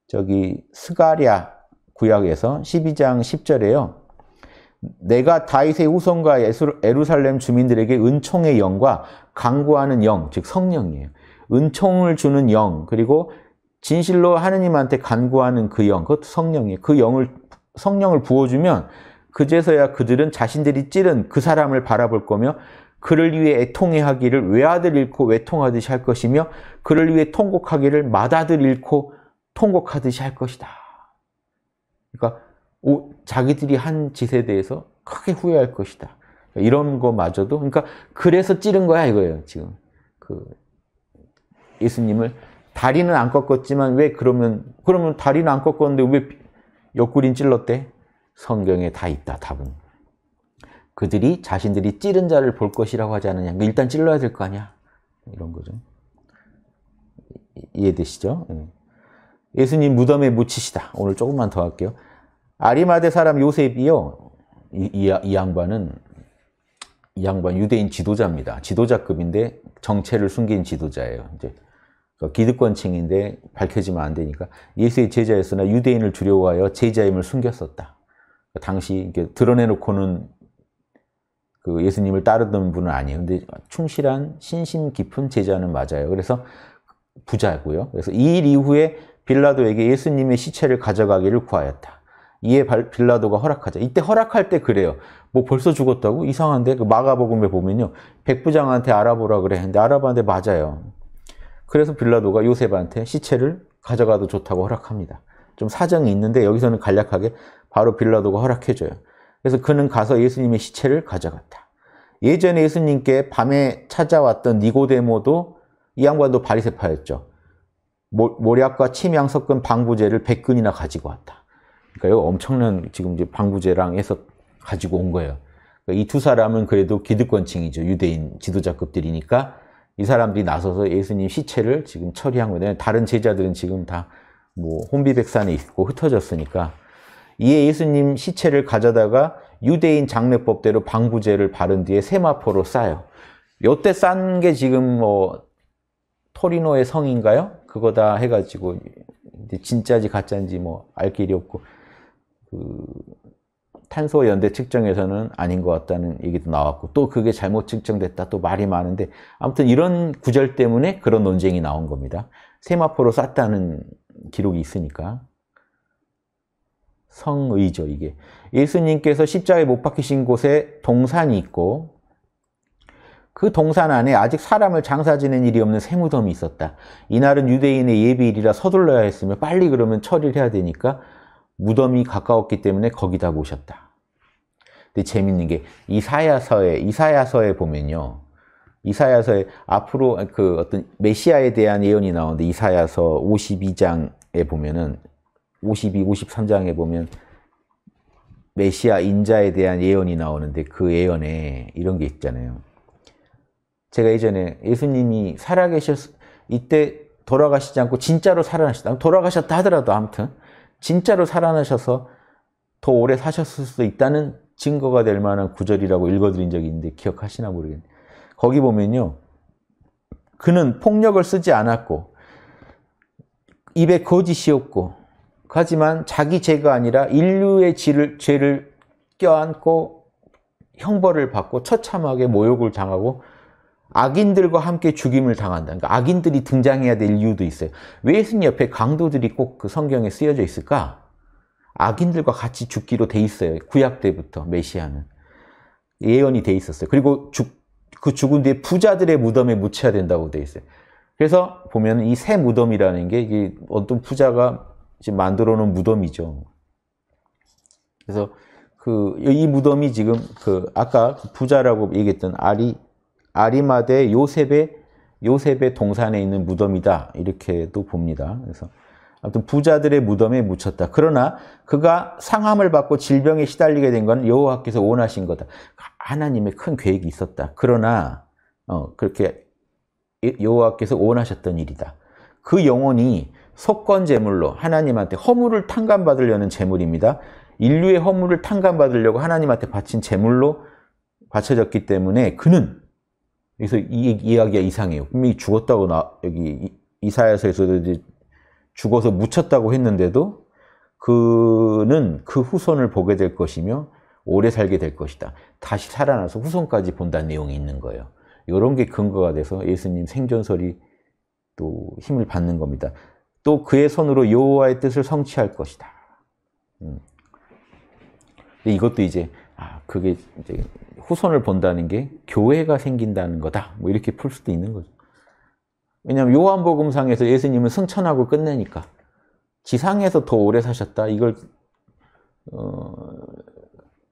저기 스가랴 구약에서 12장 10절에요. 내가 다윗의 후손과 에루살렘 주민들에게 은총의 영과 강구하는 영, 즉 성령이에요. 은총을 주는 영, 그리고 진실로 하느님한테 간구하는 그 영, 그것도 성령이에요. 그 영을, 성령을 부어주면 그제서야 그들은 자신들이 찌른 그 사람을 바라볼 거며 그를 위해 애통해 하기를 외아들 잃고 외통하듯이 할 것이며 그를 위해 통곡하기를 맏아들 잃고 통곡하듯이 할 것이다. 그러니까 자기들이 한 짓에 대해서 크게 후회할 것이다. 이런 거마저도 그러니까 그래서 찌른 거야 이거예요 지금 그 예수님을 다리는 안 꺾었지만 왜 그러면 그러면 다리는 안 꺾었는데 왜 옆구리는 찔렀대? 성경에 다 있다 답은. 그들이 자신들이 찌른 자를 볼 것이라고 하지 않느냐. 그러니까 일단 찔러야 될 거 아니야. 이런 거죠. 이해되시죠? 예. 예수님 무덤에 묻히시다. 오늘 조금만 더 할게요. 아리마대 사람 요셉이요. 이, 이, 이 양반은 이 양반 유대인 지도자입니다. 지도자급인데 정체를 숨긴 지도자예요. 이제 그 기득권층인데 밝혀지면 안 되니까 예수의 제자였으나 유대인을 두려워하여 제자임을 숨겼었다. 당시 드러내놓고는 그 예수님을 따르던 분은 아니에요. 근데 충실한 신심 깊은 제자는 맞아요. 그래서 부자고요. 그래서 이 일 이후에 빌라도에게 예수님의 시체를 가져가기를 구하였다. 이에 빌라도가 허락하자. 이때 허락할 때 그래요. 뭐 벌써 죽었다고? 이상한데? 그 마가복음에 보면요. 백부장한테 알아보라 그래 했는데 알아봤는데 맞아요. 그래서 빌라도가 요셉한테 시체를 가져가도 좋다고 허락합니다. 좀 사정이 있는데 여기서는 간략하게 바로 빌라도가 허락해줘요. 그래서 그는 가서 예수님의 시체를 가져갔다. 예전에 예수님께 밤에 찾아왔던 니고데모도 이 양반도 바리세파였죠. 모략과 침양 섞은 방부제를 100근이나 가지고 왔다. 그러니까 이 엄청난 지금 이제 방부제랑 해서 가지고 온 거예요. 그러니까 이두 사람은 그래도 기득권층이죠. 유대인 지도자급들이니까 이 사람들이 나서서 예수님 시체를 지금 처리한 거예요. 다른 제자들은 지금 다 뭐 혼비백산에 있고 흩어졌으니까 이에 예수님 시체를 가져다가 유대인 장례법대로 방부제를 바른 뒤에 세마포로 싸요. 요 때 싼 게 지금 뭐 토리노의 성인가요? 그거 다 해가지고 진짜지 가짜인지 뭐 알 길이 없고 그 탄소 연대 측정에서는 아닌 것 같다는 얘기도 나왔고 또 그게 잘못 측정됐다 또 말이 많은데 아무튼 이런 구절 때문에 그런 논쟁이 나온 겁니다. 세마포로 쌌다는 기록이 있으니까. 성의죠, 이게. 예수님께서 십자가에 못 박히신 곳에 동산이 있고 그 동산 안에 아직 사람을 장사 지낸 일이 없는 세무덤이 있었다. 이날은 유대인의 예비일이라 서둘러야 했으며 빨리 그러면 처리를 해야 되니까 무덤이 가까웠기 때문에 거기다 모셨다. 근데 재밌는 게 이사야서에 이사야서에 보면요. 이사야서에 앞으로 그 어떤 메시아에 대한 예언이 나오는데 이사야서 52장에 보면은 52, 53장에 보면 메시아 인자에 대한 예언이 나오는데 그 예언에 이런 게 있잖아요. 제가 예전에 예수님이 살아계셨, 이때 돌아가시지 않고 진짜로 살아나셨다. 돌아가셨다 하더라도 아무튼 진짜로 살아나셔서 더 오래 사셨을 수도 있다는 증거가 될 만한 구절이라고 읽어드린 적이 있는데 기억하시나 모르겠네. 요 거기 보면요. 그는 폭력을 쓰지 않았고 입에 거짓이 없고 하지만 자기 죄가 아니라 인류의 죄를, 죄를 껴안고 형벌을 받고 처참하게 모욕을 당하고 악인들과 함께 죽임을 당한다. 그러니까 악인들이 등장해야 될 이유도 있어요. 왜 예수님 옆에 강도들이 꼭 그 성경에 쓰여져 있을까? 악인들과 같이 죽기로 돼 있어요. 구약 때부터 메시아는. 예언이 돼 있었어요. 그리고 죽, 그 죽은 뒤에 부자들의 무덤에 묻혀야 된다고 돼 있어요. 그래서 보면 이 새 무덤이라는 게 어떤 부자가 지금 만들어 놓은 무덤이죠. 그래서 그 이 무덤이 지금 그 아까 그 부자라고 얘기했던 아리 아리마대 요셉의 요셉의 동산에 있는 무덤이다 이렇게도 봅니다. 그래서 아무튼 부자들의 무덤에 묻혔다. 그러나 그가 상함을 받고 질병에 시달리게 된 건 여호와께서 원하신 거다. 하나님의 큰 계획이 있었다. 그러나 어, 그렇게 여호와께서 원하셨던 일이다. 그 영혼이 속건 제물로 하나님한테 허물을 탕감받으려는 제물입니다. 인류의 허물을 탕감받으려고 하나님한테 바친 제물로 바쳐졌기 때문에 그는 여기서 이 이야기가 이상해요. 분명히 죽었다고 나 여기 이사야서에서도 이제 죽어서 묻혔다고 했는데도 그는 그 후손을 보게 될 것이며 오래 살게 될 것이다. 다시 살아나서 후손까지 본다는 내용이 있는 거예요. 이런 게 근거가 돼서 예수님 생전설이 또 힘을 받는 겁니다. 또 그의 손으로 여호와의 뜻을 성취할 것이다. 음. 이것도 이제 아, 그게 이제 후손을 본다는 게 교회가 생긴다는 거다. 뭐 이렇게 풀 수도 있는 거죠. 왜냐하면 요한복음상에서 예수님은 승천하고 끝내니까 지상에서 더 오래 사셨다. 이걸 어,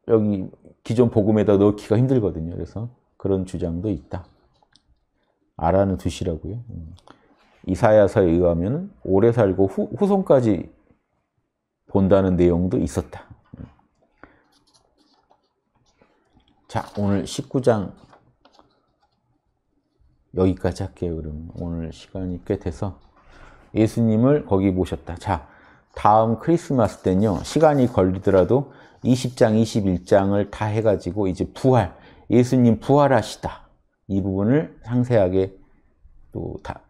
여기 기존 복음에다 넣기가 힘들거든요. 그래서 그런 주장도 있다. 알아는 두시라고요. 음. 이사야서에 의하면 오래 살고 후, 후손까지 본다는 내용도 있었다. 자, 오늘 19장 여기까지 할게요. 그럼 오늘 시간이 꽤 돼서 예수님을 거기 모셨다. 자, 다음 크리스마스 때는요. 시간이 걸리더라도 20장, 21장을 다 해가지고 이제 부활, 예수님 부활하시다. 이 부분을 상세하게 또 다,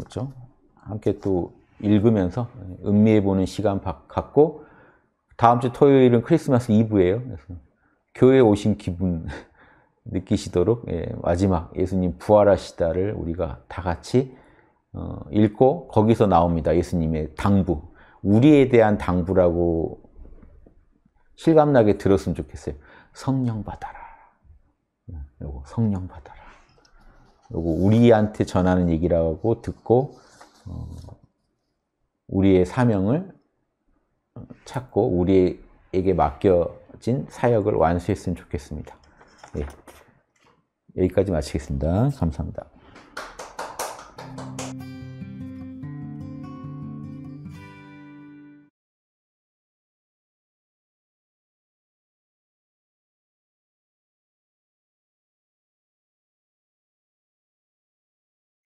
그렇죠? 함께 또 읽으면서 음미해 보는 시간 갖고 다음 주 토요일은 크리스마스 이브예요. 그래서 교회 오신 기분 느끼시도록 예, 마지막 예수님 부활하시다를 우리가 다 같이 어, 읽고 거기서 나옵니다. 예수님의 당부, 우리에 대한 당부라고 실감나게 들었으면 좋겠어요. 성령 받아라. 예, 요거 성령 받아라. 요거 우리한테 전하는 얘기라고 듣고 어, 우리의 사명을 찾고 우리에게 맡겨진 사역을 완수했으면 좋겠습니다. 예. 여기까지 마치겠습니다. 감사합니다.